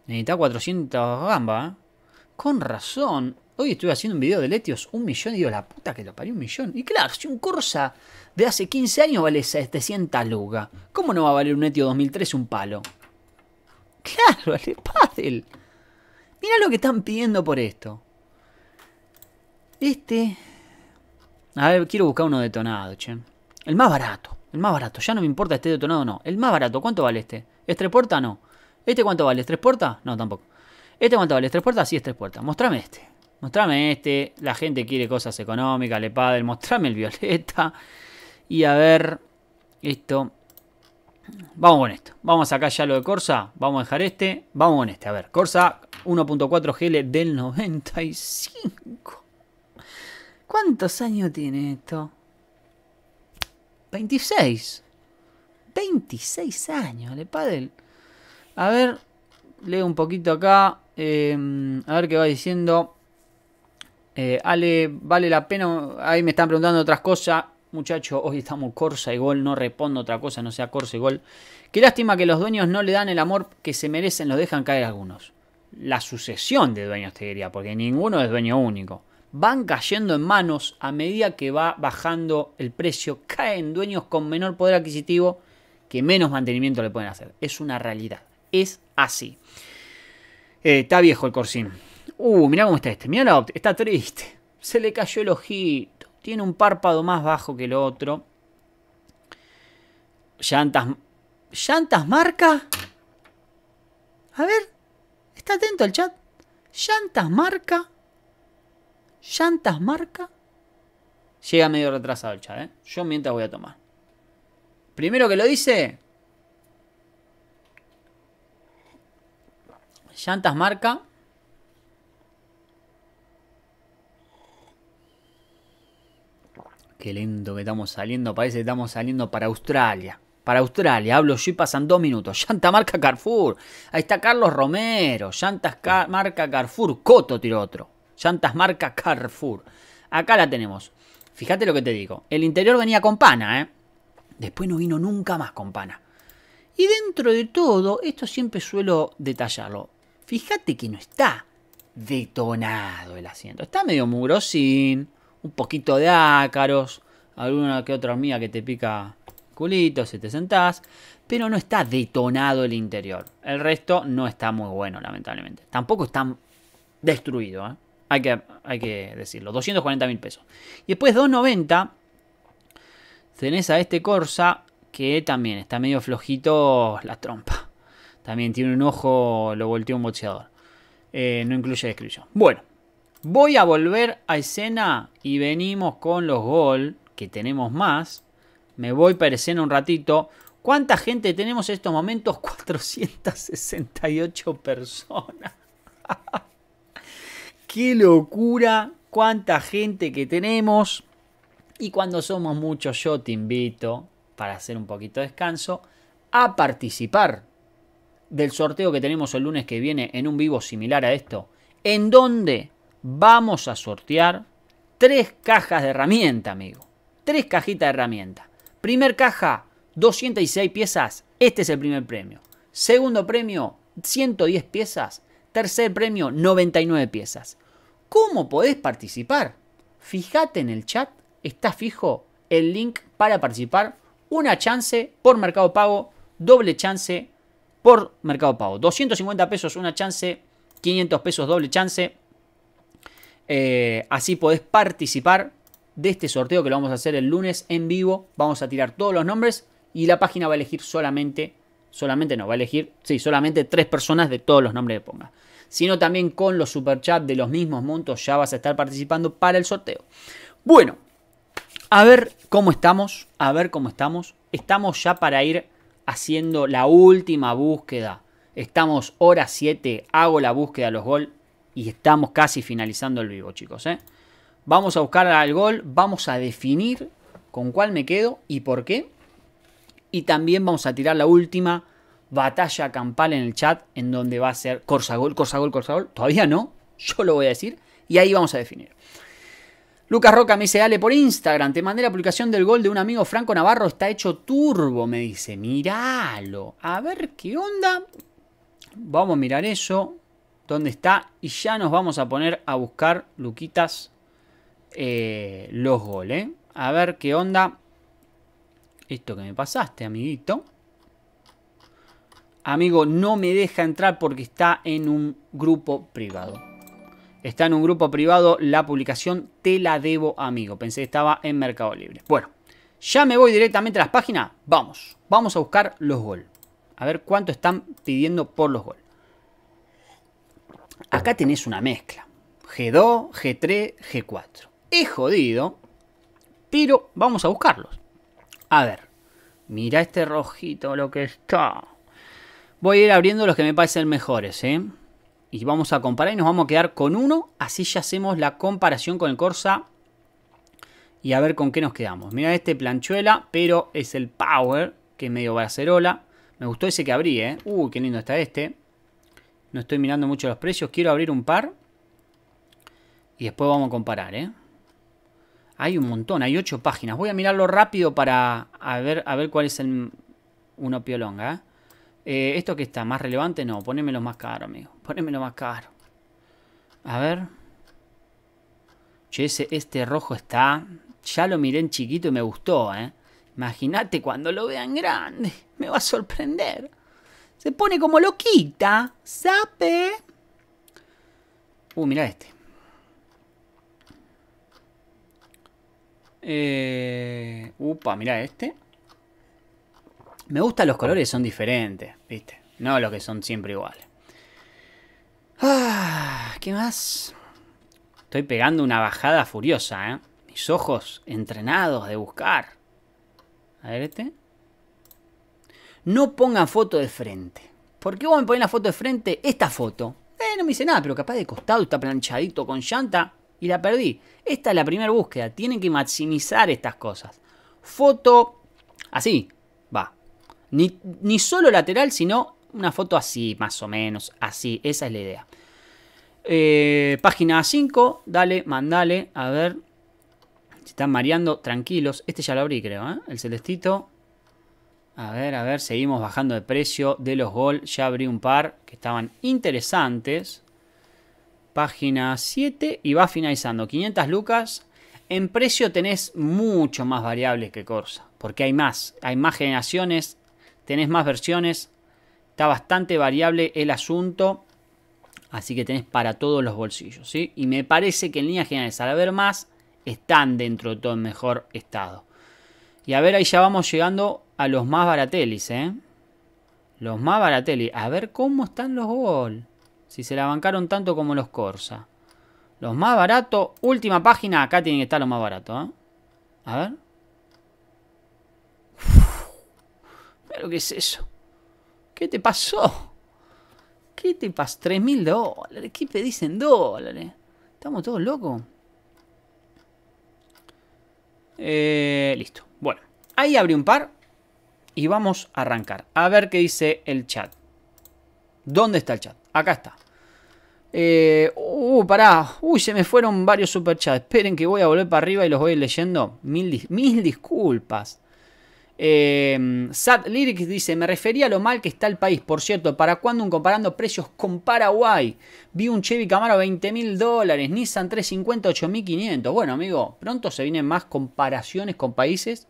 Necesita 400 gamba, ¿eh? Con razón. Hoy estuve haciendo un video de Letios, un millón, y digo, la puta que lo parió, un millón. Y claro, si un Corsa de hace 15 años vale 700 lugas. ¿cómo no va a valer un Letios 2003 un palo? Claro, vale Padel. Mira lo que están pidiendo por esto. Este. A ver, quiero buscar uno detonado, che. El más barato. El más barato. Ya no me importa este detonado o no. El más barato. ¿Cuánto vale este? ¿Es tres puertas? No. ¿Este cuánto vale? ¿Es tres puertas? No, tampoco. ¿Este cuánto vale? ¿Es tres puertas? Sí, es tres puertas. Mostrame este. Mostrame este. La gente quiere cosas económicas. Le padre. Mostrame el violeta. Y a ver. Esto. Vamos con esto. Vamos a sacar ya lo de Corsa. Vamos a dejar este. Vamos con este. A ver, Corsa 1.4 GL del 95. ¿Cuántos años tiene esto? 26. 26 años, le padel. A ver, leo un poquito acá. Em, a ver qué va diciendo. Eh, vale la pena. Ahí me están preguntando otras cosas. Muchacho, hoy estamos Corsa y Gol, no respondo otra cosa, no sea Corsa y Gol. Qué lástima que los dueños no le dan el amor que se merecen, los dejan caer algunos. La sucesión de dueños, te diría, porque ninguno es dueño único. Van cayendo en manos a medida que va bajando el precio, caen dueños con menor poder adquisitivo que menos mantenimiento le pueden hacer. Es una realidad, es así. Eh, está viejo el Corsín. Uh, mirá cómo está este, mirá la Está triste. Se le cayó el ojito. Tiene un párpado más bajo que el otro. Llantas. ¿Llantas marca? A ver. Está atento el chat. ¿Llantas marca? ¿Llantas marca? Llega medio retrasado el chat, ¿eh? Yo mientras voy a tomar. Primero que lo dice. Llantas marca. Qué lindo que estamos saliendo. Parece que estamos saliendo para Australia. Para Australia, hablo yo y pasan dos minutos. (laughs) Llanta marca Carrefour. Ahí está Carlos Romero. Llantas marca Carrefour. Coto tiró otro. Llantas marca Carrefour. Acá la tenemos. Fíjate lo que te digo. El interior venía con pana, ¿eh? Después no vino nunca más con pana. Y dentro de todo, esto siempre suelo detallarlo. Fíjate que no está detonado el asiento. Está medio mugrosín un poquito de ácaros, alguna que otra mía que te pica culito si te sentás, pero no está detonado el interior. El resto no está muy bueno, lamentablemente. Tampoco está destruido, ¿eh? hay, que, hay que decirlo. 240 mil pesos. Y después 290 tenés a este Corsa que también está medio flojito la trompa. También tiene un ojo, lo volteó un bocheador. Eh, no incluye descripción. Bueno, Voy a volver a escena y venimos con los gol, que tenemos más. Me voy para escena un ratito. ¿Cuánta gente tenemos en estos momentos? 468 (laughs) personas. (laughs) ¡Qué locura! ¿Cuánta gente que tenemos? Y cuando somos muchos, yo te invito, para hacer un poquito de descanso, a participar del sorteo que tenemos el lunes que viene en un vivo similar a esto. ¿En dónde? vamos a sortear tres cajas de herramienta, amigo. Tres cajitas de herramienta. Primer caja, 206 piezas. Este es el primer premio. Segundo premio, 110 piezas. Tercer premio, 99 piezas. ¿Cómo podés participar? Fíjate en el chat, está fijo el link para participar. Una chance por Mercado Pago, doble chance por Mercado Pago. 250 pesos una chance, 500 pesos doble chance. Eh, así podés participar de este sorteo que lo vamos a hacer el lunes en vivo. Vamos a tirar todos los nombres y la página va a elegir solamente, solamente no, va a elegir, sí, solamente tres personas de todos los nombres que ponga. Sino también con los superchats de los mismos montos ya vas a estar participando para el sorteo. Bueno, a ver cómo estamos, a ver cómo estamos. Estamos ya para ir haciendo la última búsqueda. Estamos hora 7, hago la búsqueda los gol y estamos casi finalizando el vivo, chicos. ¿eh? Vamos a buscar al gol, vamos a definir con cuál me quedo y por qué. Y también vamos a tirar la última batalla campal en el chat, en donde va a ser corsa gol, corsa gol, corsa gol. Todavía no, (laughs) yo lo voy a decir. Y ahí vamos a definir. Lucas Roca me dice, dale por Instagram, te mandé la publicación del gol de un amigo Franco Navarro, está hecho turbo, me dice, miralo, a ver qué onda. Vamos a mirar eso dónde está. Y ya nos vamos a poner a buscar, Luquitas, eh, los goles. Eh. A ver qué onda. Esto que me pasaste, amiguito. Amigo, no me deja entrar porque está en un grupo privado. Está en un grupo privado la publicación Te la debo, amigo. Pensé que estaba en Mercado Libre. Bueno, ya me voy directamente a las páginas. Vamos, vamos a buscar los gol. A ver cuánto están pidiendo por los goles. Acá tenés una mezcla. G2, G3, G4. Es jodido, pero vamos a buscarlos. A ver, mira este rojito lo que está. Voy a ir abriendo los que me parecen mejores, ¿eh? Y vamos a comparar y nos vamos a quedar con uno. Así ya hacemos la comparación con el Corsa. Y a ver con qué nos quedamos. Mira este planchuela, pero es el Power, que a medio hola. Me gustó ese que abrí, ¿eh? Uy, qué lindo está este. No estoy mirando mucho los precios. Quiero abrir un par. Y después vamos a comparar, ¿eh? Hay un montón, hay ocho páginas. Voy a mirarlo rápido para a ver, a ver cuál es el uno piolonga. ¿eh? Eh, esto que está más relevante, no. Ponémelo más caro, amigo. Ponémelo más caro. A ver. Che, ese, este rojo está... Ya lo miré en chiquito y me gustó, ¿eh? Imagínate cuando lo vean grande. Me va a sorprender. Se pone como loquita. Sape. Uh, mira este. Eh, upa, mira este. Me gustan los colores, son diferentes, ¿viste? No los que son siempre iguales. Ah, ¿Qué más? Estoy pegando una bajada furiosa, ¿eh? Mis ojos entrenados de buscar. A ver este no pongan foto de frente. Porque vos me ponés la foto de frente, esta foto, eh, no me dice nada, pero capaz de costado está planchadito con llanta y la perdí. Esta es la primera búsqueda, tienen que maximizar estas cosas. Foto así, va. Ni, solo lateral, sino una foto así, más o menos, así, esa es la idea. Eh, página 5, dale, mandale, a ver. Si están mareando, tranquilos. Este ya lo abrí, creo, ¿eh? El celestito. A ver, a ver, seguimos bajando de precio de los Gol. Ya abrí un par que estaban interesantes. Página 7 y va finalizando. 500 lucas. En precio tenés mucho más variables que Corsa. Porque hay más. Hay más generaciones. Tenés más versiones. Está bastante variable el asunto. Así que tenés para todos los bolsillos. ¿sí? Y me parece que en líneas generales, al haber más, están dentro de todo en mejor estado. Y a ver, ahí ya vamos llegando a los más baratelis, ¿eh? Los más baratelis. A ver cómo están los gol. Si se la bancaron tanto como los Corsa. Los más baratos. Última página. Acá tienen que estar los más baratos, ¿eh? A ver. pero qué es eso. ¿Qué te pasó? ¿Qué te pasó? 3.000 mil dólares. ¿Qué pedís dicen dólares? Estamos todos locos. Eh, listo. Bueno. Ahí abrí un par y vamos a arrancar. A ver qué dice el chat. ¿Dónde está el chat? Acá está. Eh, uh, pará. Uy, se me fueron varios superchats. Esperen que voy a volver para arriba y los voy leyendo. Mil, mil disculpas. Sat eh, Sad Lyrics dice: Me refería a lo mal que está el país. Por cierto, ¿para cuándo un comparando precios con Paraguay? Vi un Chevy Camaro 20 mil dólares, Nissan 350 8.500. Bueno, amigo, pronto se vienen más comparaciones con países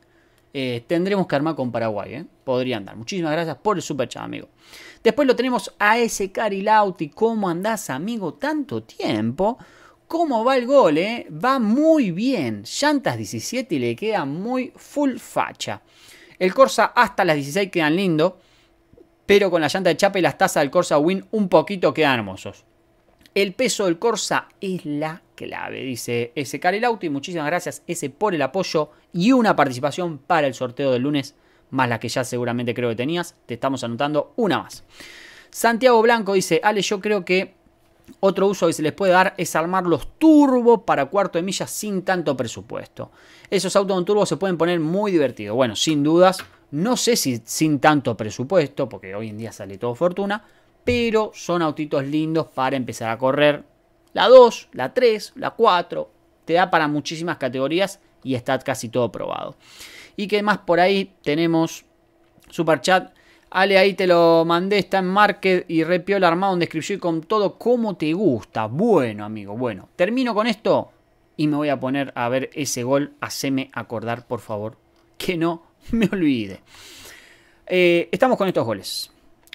eh, tendremos que armar con Paraguay. ¿eh? Podría andar. Muchísimas gracias por el super chat, amigo. Después lo tenemos a ese Carilauti, ¿Cómo andás, amigo? Tanto tiempo. ¿Cómo va el gol? Eh? Va muy bien. Llantas 17 y le queda muy full facha. El Corsa hasta las 16 quedan lindo. Pero con la llanta de chapa y las tazas del Corsa Win un poquito quedan hermosos. El peso del Corsa es la clave, dice ese y Muchísimas gracias, ese por el apoyo y una participación para el sorteo del lunes, más la que ya seguramente creo que tenías. Te estamos anotando una más. Santiago Blanco dice, Ale, yo creo que otro uso que se les puede dar es armar los turbos para cuarto de milla sin tanto presupuesto. Esos autos con turbo se pueden poner muy divertidos. Bueno, sin dudas, no sé si sin tanto presupuesto, porque hoy en día sale todo fortuna, pero son autitos lindos para empezar a correr. La 2, la 3, la 4, te da para muchísimas categorías y está casi todo probado. Y que más por ahí tenemos Super Chat. Ale, ahí te lo mandé, está en Market y el armado en descripción con todo como te gusta. Bueno, amigo, bueno. Termino con esto y me voy a poner a ver ese gol. Haceme acordar, por favor, que no me olvide. Eh, estamos con estos goles.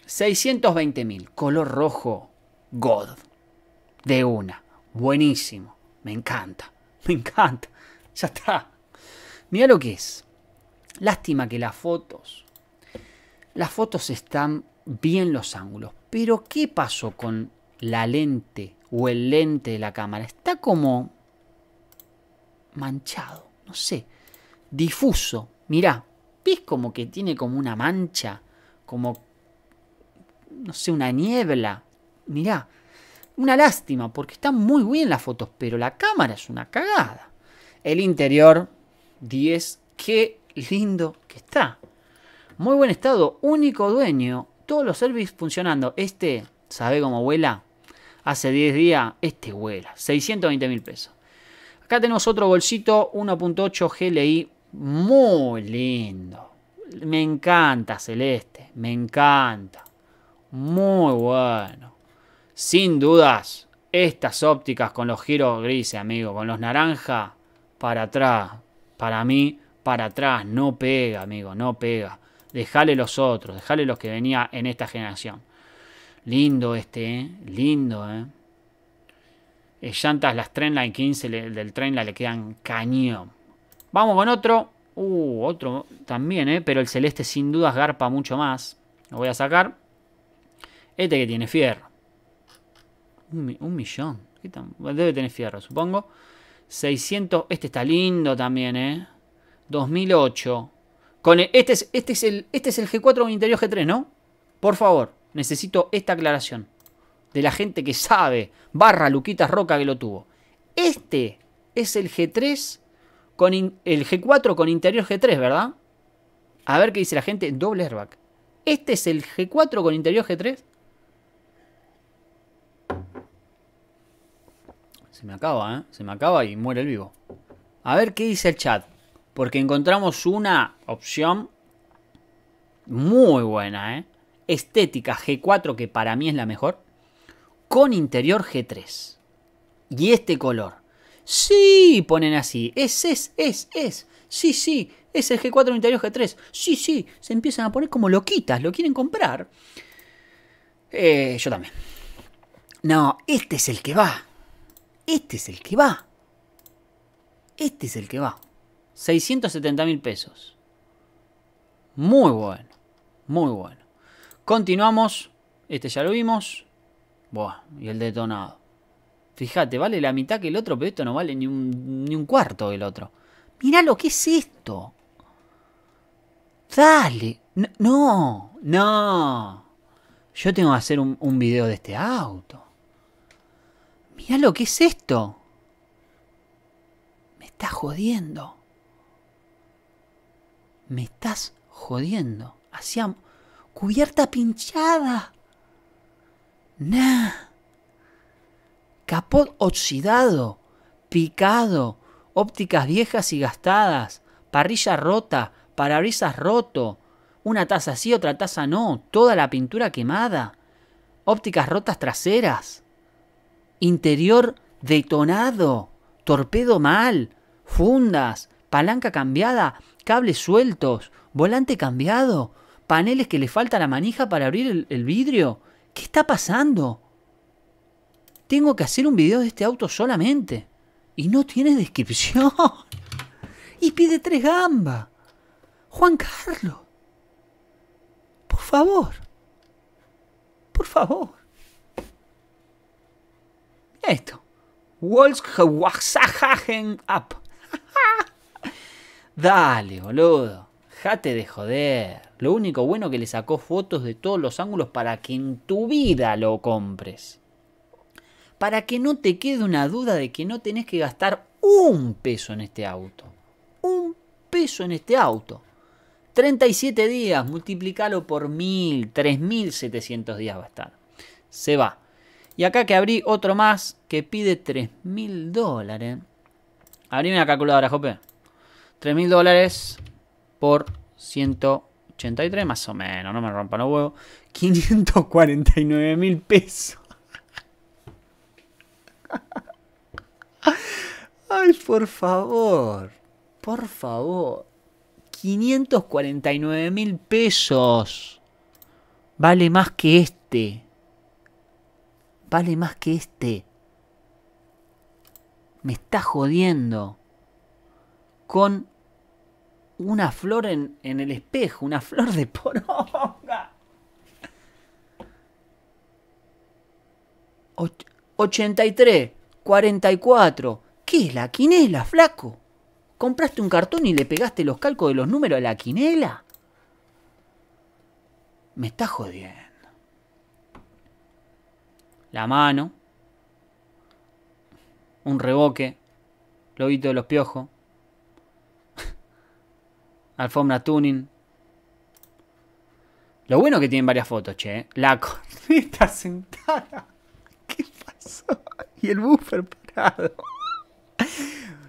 620.000, color rojo, God. De una. Buenísimo. Me encanta. Me encanta. (laughs) Ya está. Mira lo que es. Lástima que las fotos. Las fotos están bien los ángulos. Pero ¿qué pasó con la lente o el lente de la cámara? Está como manchado. No sé. Difuso. Mirá. ¿Ves como que tiene como una mancha? Como no sé, una niebla. Mirá, una lástima, porque están muy bien las fotos, pero la cámara es una cagada. El interior, 10, qué lindo que está. Muy buen estado, único dueño, todos los servicios funcionando. Este, ¿sabe cómo vuela? Hace 10 días, este vuela, 620 mil pesos. Acá tenemos otro bolsito 1.8 GLI, muy lindo. Me encanta celeste, me encanta. Muy bueno. Sin dudas, estas ópticas con los giros grises, amigo, con los naranjas, para atrás. Para mí, para atrás. No pega, amigo, no pega. Dejale los otros, dejale los que venía en esta generación. Lindo este, ¿eh? Lindo, ¿eh? llantas, las Trendline 15 Del del Trendline le quedan cañón. Vamos con otro. Uh, otro también, ¿eh? Pero el celeste sin dudas garpa mucho más. Lo voy a sacar. Este que tiene fierro. Un, millón. Debe tener fierro, supongo. 600. Este está lindo también, ¿eh? 2008. Con este, es, este, es el, este es el G4 con interior G3, ¿no? Por favor, necesito esta aclaración. De la gente que sabe. Barra Luquitas Roca que lo tuvo. Este es el G3 con el G4 con interior G3, ¿verdad? A ver qué dice la gente. Doble airbag. Este es el G4 con interior G3. Se me acaba, ¿eh? Se me acaba y muere el vivo. A ver qué dice el chat. Porque encontramos una opción muy buena, ¿eh? Estética G4, que para mí es la mejor. Con interior G3. Y este color. Sí, ponen así. Es, es, es, es. Sí, sí. Es el G4 interior G3. Sí, sí. Se empiezan a poner como loquitas. Lo quieren comprar. Eh, yo también. No, este es el que va. Este es el que va. Este es el que va. 670 mil pesos. Muy bueno. Muy bueno. Continuamos. Este ya lo vimos. Buah, y el detonado. Fíjate, vale la mitad que el otro, pero esto no vale ni un, ni un cuarto del otro. Mirá lo que es esto. Dale. No, no. Yo tengo que hacer un, un video de este auto. Mirá lo que es esto. Me estás jodiendo. Me estás jodiendo. Hacía cubierta pinchada. Nah. Capot oxidado, picado, ópticas viejas y gastadas, parrilla rota, parabrisas roto, una taza sí, otra taza no, toda la pintura quemada, ópticas rotas traseras interior detonado, torpedo mal, fundas, palanca cambiada, cables sueltos, volante cambiado, paneles que le falta la manija para abrir el, vidrio. ¿Qué está pasando? Tengo que hacer un video de este auto solamente. Y no tiene descripción. (laughs) y pide tres gambas. Juan Carlos. Por favor. Por favor. Esto. Wolfswagen up (laughs) Dale, boludo. Jate de joder. Lo único bueno que le sacó fotos de todos los ángulos para que en tu vida lo compres. Para que no te quede una duda de que no tenés que gastar un peso en este auto. Un peso en este auto. 37 días, multiplicalo por 1000, 3700 días va a estar. Se va. Y acá que abrí otro más que pide 3.000 mil dólares. Abrime la calculadora, Jope. 3.000 mil dólares por 183, más o menos. No me rompa los huevos. 549.000 mil pesos. (laughs) Ay, por favor. Por favor. 549.000 mil pesos. Vale más que este vale más que este. Me está jodiendo. Con una flor en, el espejo, una flor de poronga. 83, 44. ¿Qué es la quinela, flaco? ¿Compraste un cartón y le pegaste los calcos de los números a la quinela? Me está jodiendo la mano, un reboque, lobito de los piojos, (laughs) alfombra tuning. Lo bueno que tienen varias fotos, che. ¿eh? La corneta (laughs) sentada. ¿Qué pasó? (laughs) Y el buffer parado.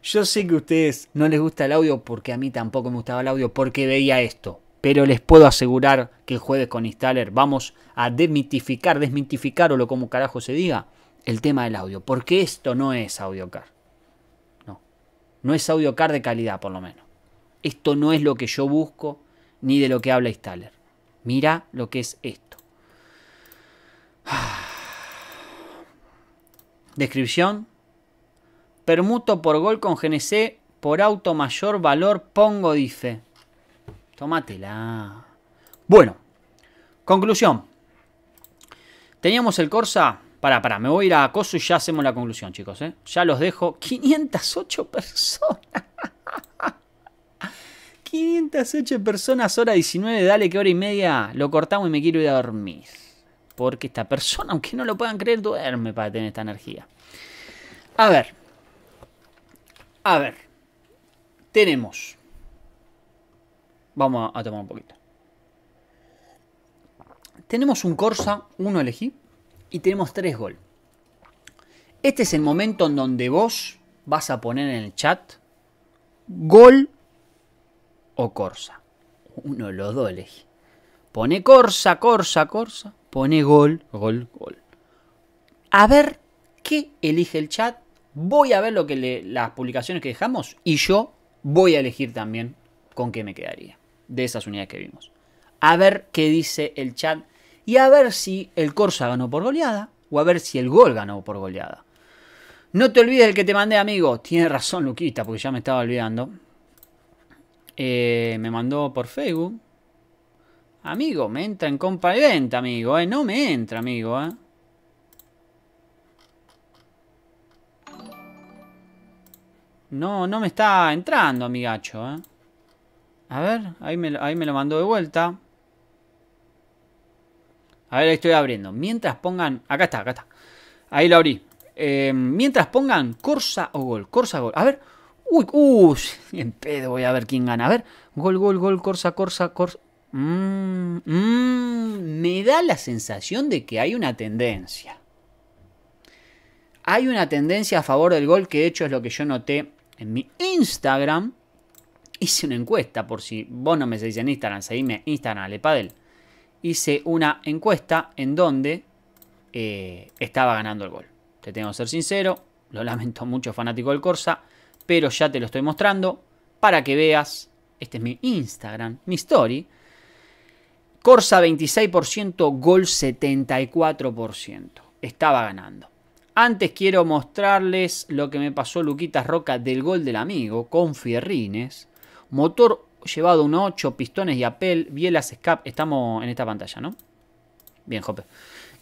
Yo sé que a ustedes no les gusta el audio porque a mí tampoco me gustaba el audio porque veía esto pero les puedo asegurar que jueves con Installer vamos a demitificar, desmitificar o lo como carajo se diga, el tema del audio, porque esto no es audiocar. No, no es audiocar de calidad por lo menos. Esto no es lo que yo busco ni de lo que habla Installer. Mira lo que es esto. (sighs) Descripción. Permuto por gol con GNC por auto mayor valor pongo dice... Tómatela. Bueno, conclusión. Teníamos el Corsa. para para me voy a ir a Cosu y ya hacemos la conclusión, chicos. ¿eh? Ya los dejo. 508 (laughs) personas. 508 (laughs) personas, hora 19. Dale que hora y media lo cortamos y me quiero ir a dormir. Porque esta persona, aunque no lo puedan creer, duerme para tener esta energía. A ver. A ver. Tenemos Vamos a tomar un poquito. Tenemos un Corsa, uno elegí, y tenemos tres gol. Este es el momento en donde vos vas a poner en el chat gol o Corsa. Uno de los dos elegí. Pone Corsa, Corsa, Corsa. Pone gol, gol, gol. A ver qué elige el chat. Voy a ver lo que las publicaciones que dejamos y yo voy a elegir también con qué me quedaría de esas unidades que vimos. A ver qué dice el chat y a ver si el Corsa ganó por goleada o a ver si el gol ganó por goleada. No te olvides el que te mandé, amigo. Tiene razón, Luquita, porque ya me estaba olvidando. Eh, me mandó por Facebook. Amigo, me entra en compra y venta, amigo. Eh. No me entra, amigo. Eh. No, no me está entrando, amigacho. Eh. A ver, ahí me, lo mandó de vuelta. A ver, estoy abriendo. Mientras pongan... Acá está, acá está. Ahí lo abrí. Eh, mientras pongan Corsa o gol. Corsa, gol. A ver. Uy, (laughs) En pedo voy a ver quién gana. A ver. Gol, gol, gol. Corsa, Corsa, Corsa. Mm, mm, me da la sensación de que hay una tendencia. Hay una tendencia a favor del gol que de hecho es lo que yo noté en mi Instagram hice una encuesta, por si vos no me seguís en Instagram, seguime Instagram, Lepadel. Hice una encuesta en donde eh, estaba ganando el gol. Te tengo que ser sincero, lo lamento mucho fanático del Corsa, pero ya te lo estoy mostrando para que veas, este es mi Instagram, mi story. Corsa 26%, gol 74%. Estaba ganando. Antes quiero mostrarles lo que me pasó Luquitas Roca del gol del amigo con Fierrines. Motor llevado un 8, pistones y apel, bielas, escape. Estamos en esta pantalla, ¿no? Bien, Jope.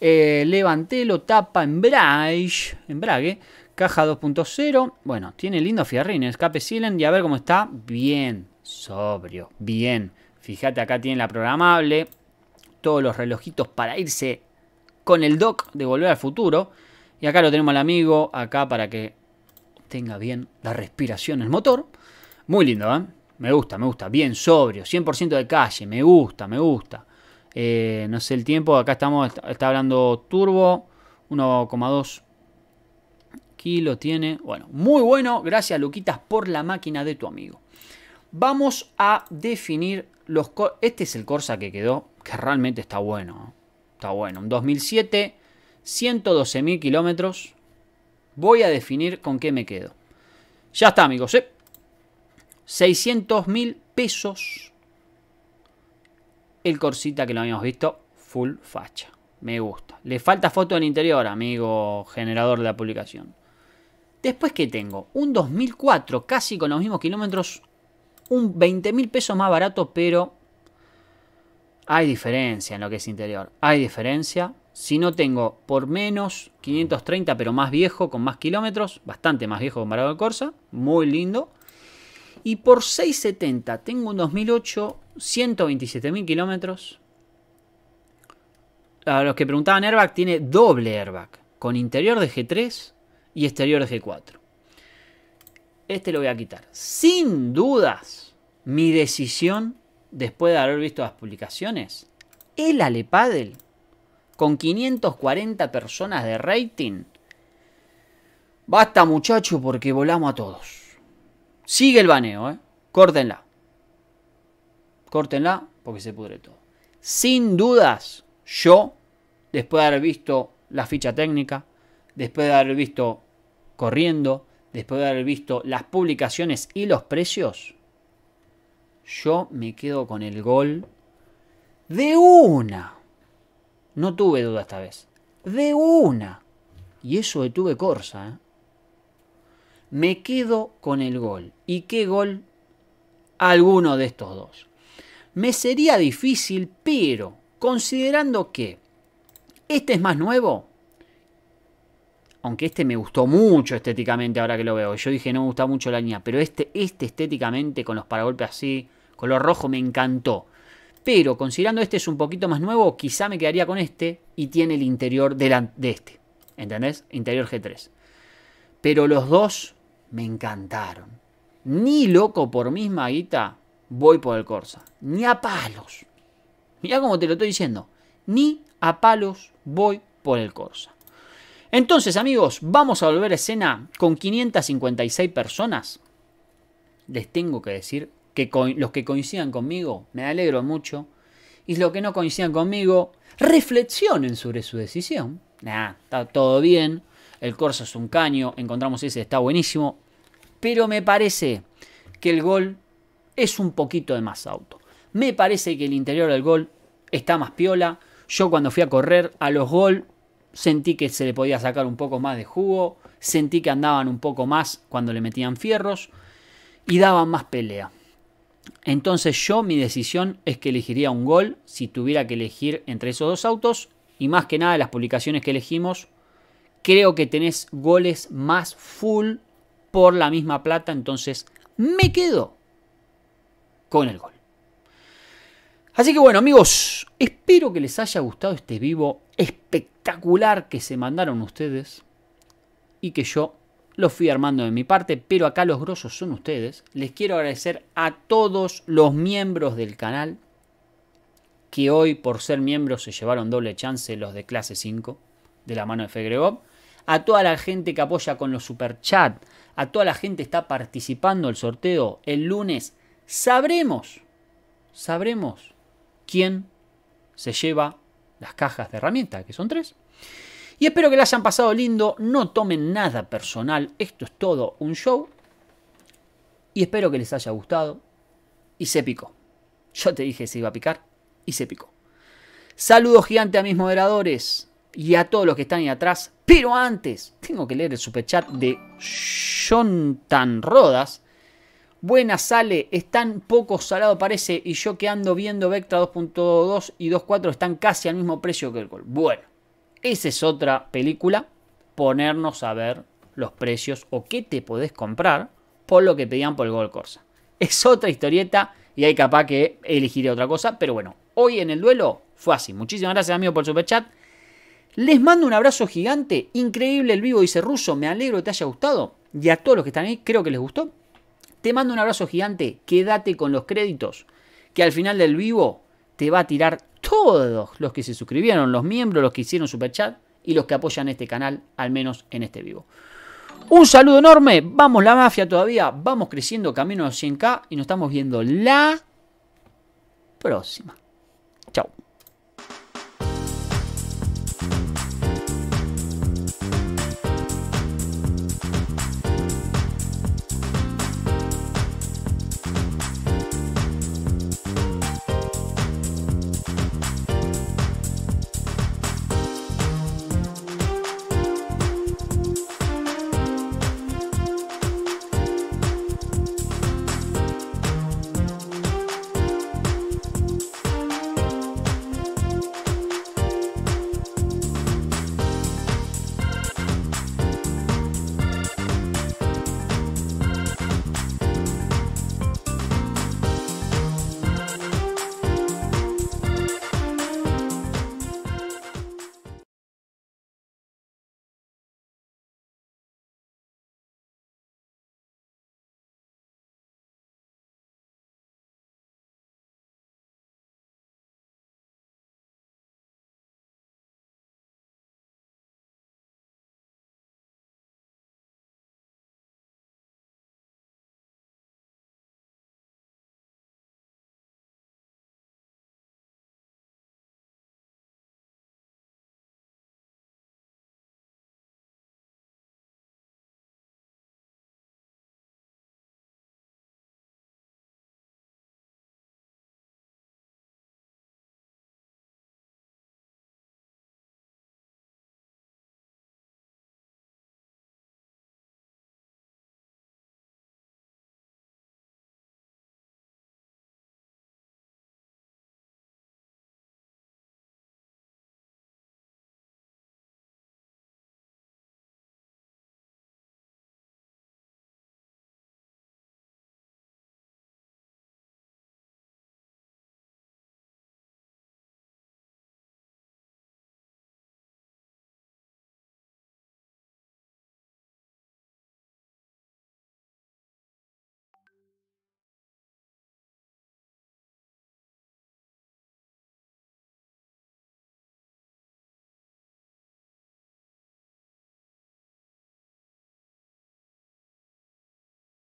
Eh, levantelo, tapa, embrague, embrague caja 2.0. Bueno, tiene lindo fierrín, escape silent y a ver cómo está. Bien, sobrio, bien. Fíjate, acá tiene la programable, todos los relojitos para irse con el dock de Volver al Futuro. Y acá lo tenemos al amigo, acá para que tenga bien la respiración el motor. Muy lindo, ¿eh? Me gusta, me gusta. Bien, sobrio. 100% de calle. Me gusta, me gusta. Eh, no sé el tiempo. Acá estamos. Está hablando turbo. 1,2 lo tiene. Bueno, muy bueno. Gracias, Luquitas, por la máquina de tu amigo. Vamos a definir los... Este es el Corsa que quedó. Que realmente está bueno. ¿eh? Está bueno. Un 2007. 112.000 kilómetros. Voy a definir con qué me quedo. Ya está, amigos. ¿eh? 600 mil pesos el Corsita que lo habíamos visto full facha. Me gusta. Le falta foto del interior, amigo generador de la publicación. Después que tengo un 2004, casi con los mismos kilómetros, un 20 mil pesos más barato, pero hay diferencia en lo que es interior. Hay diferencia. Si no tengo por menos 530, pero más viejo, con más kilómetros, bastante más viejo comparado al Corsa, muy lindo. Y por 670 tengo un 2008, 127.000 kilómetros. A los que preguntaban airbag, tiene doble airbag. Con interior de G3 y exterior de G4. Este lo voy a quitar. Sin dudas, mi decisión, después de haber visto las publicaciones, el Alepadel, con 540 personas de rating. Basta muchacho porque volamos a todos. Sigue el baneo, ¿eh? Córtenla. Córtenla porque se pudre todo. Sin dudas, yo, después de haber visto la ficha técnica, después de haber visto corriendo, después de haber visto las publicaciones y los precios, yo me quedo con el gol de una. No tuve duda esta vez. De una. Y eso detuve Corsa, ¿eh? Me quedo con el gol. ¿Y qué gol? Alguno de estos dos. Me sería difícil, pero considerando que este es más nuevo, aunque este me gustó mucho estéticamente ahora que lo veo. Yo dije no me gusta mucho la línea, pero este, este estéticamente con los paragolpes así, color rojo, me encantó. Pero considerando este es un poquito más nuevo, quizá me quedaría con este y tiene el interior de este. ¿Entendés? Interior G3. Pero los dos me encantaron. Ni loco por misma guita voy por el Corsa. Ni a palos. Mirá como te lo estoy diciendo. Ni a palos voy por el Corsa. Entonces, amigos, vamos a volver a escena con 556 personas. Les tengo que decir que los que coincidan conmigo, me alegro mucho. Y los que no coincidan conmigo, reflexionen sobre su decisión. está todo bien. El Corsa es un caño. Encontramos ese, está buenísimo. Pero me parece que el gol es un poquito de más auto. Me parece que el interior del gol está más piola. Yo cuando fui a correr a los gol sentí que se le podía sacar un poco más de jugo. Sentí que andaban un poco más cuando le metían fierros. Y daban más pelea. Entonces yo mi decisión es que elegiría un gol si tuviera que elegir entre esos dos autos. Y más que nada las publicaciones que elegimos. Creo que tenés goles más full por la misma plata, entonces me quedo con el gol. Así que bueno amigos, espero que les haya gustado este vivo espectacular que se mandaron ustedes y que yo lo fui armando de mi parte, pero acá los grosos son ustedes. Les quiero agradecer a todos los miembros del canal que hoy por ser miembros se llevaron doble chance los de clase 5 de la mano de Fegrebov. A toda la gente que apoya con los superchats, a toda la gente está participando el sorteo el lunes, sabremos, sabremos quién se lleva las cajas de herramientas, que son tres. Y espero que la hayan pasado lindo, no tomen nada personal, esto es todo un show. Y espero que les haya gustado. Y se picó. Yo te dije se iba a picar y se picó. Saludos gigante a mis moderadores y a todos los que están ahí atrás. Pero antes, tengo que leer el superchat de Jonathan Rodas. Buena sale, están poco salado parece y yo que ando viendo Vectra 2.2 y 2.4 están casi al mismo precio que el Gol. Bueno, esa es otra película, ponernos a ver los precios o qué te podés comprar por lo que pedían por el Gol Corsa. Es otra historieta y hay capaz que elegiré otra cosa, pero bueno, hoy en el duelo fue así. Muchísimas gracias amigo por el superchat. Les mando un abrazo gigante. Increíble el vivo, dice Ruso. Me alegro que te haya gustado. Y a todos los que están ahí, creo que les gustó. Te mando un abrazo gigante. Quédate con los créditos. Que al final del vivo te va a tirar todos los que se suscribieron, los miembros, los que hicieron chat y los que apoyan este canal, al menos en este vivo. Un saludo enorme. Vamos la mafia todavía. Vamos creciendo camino a 100k y nos estamos viendo la próxima. Chao.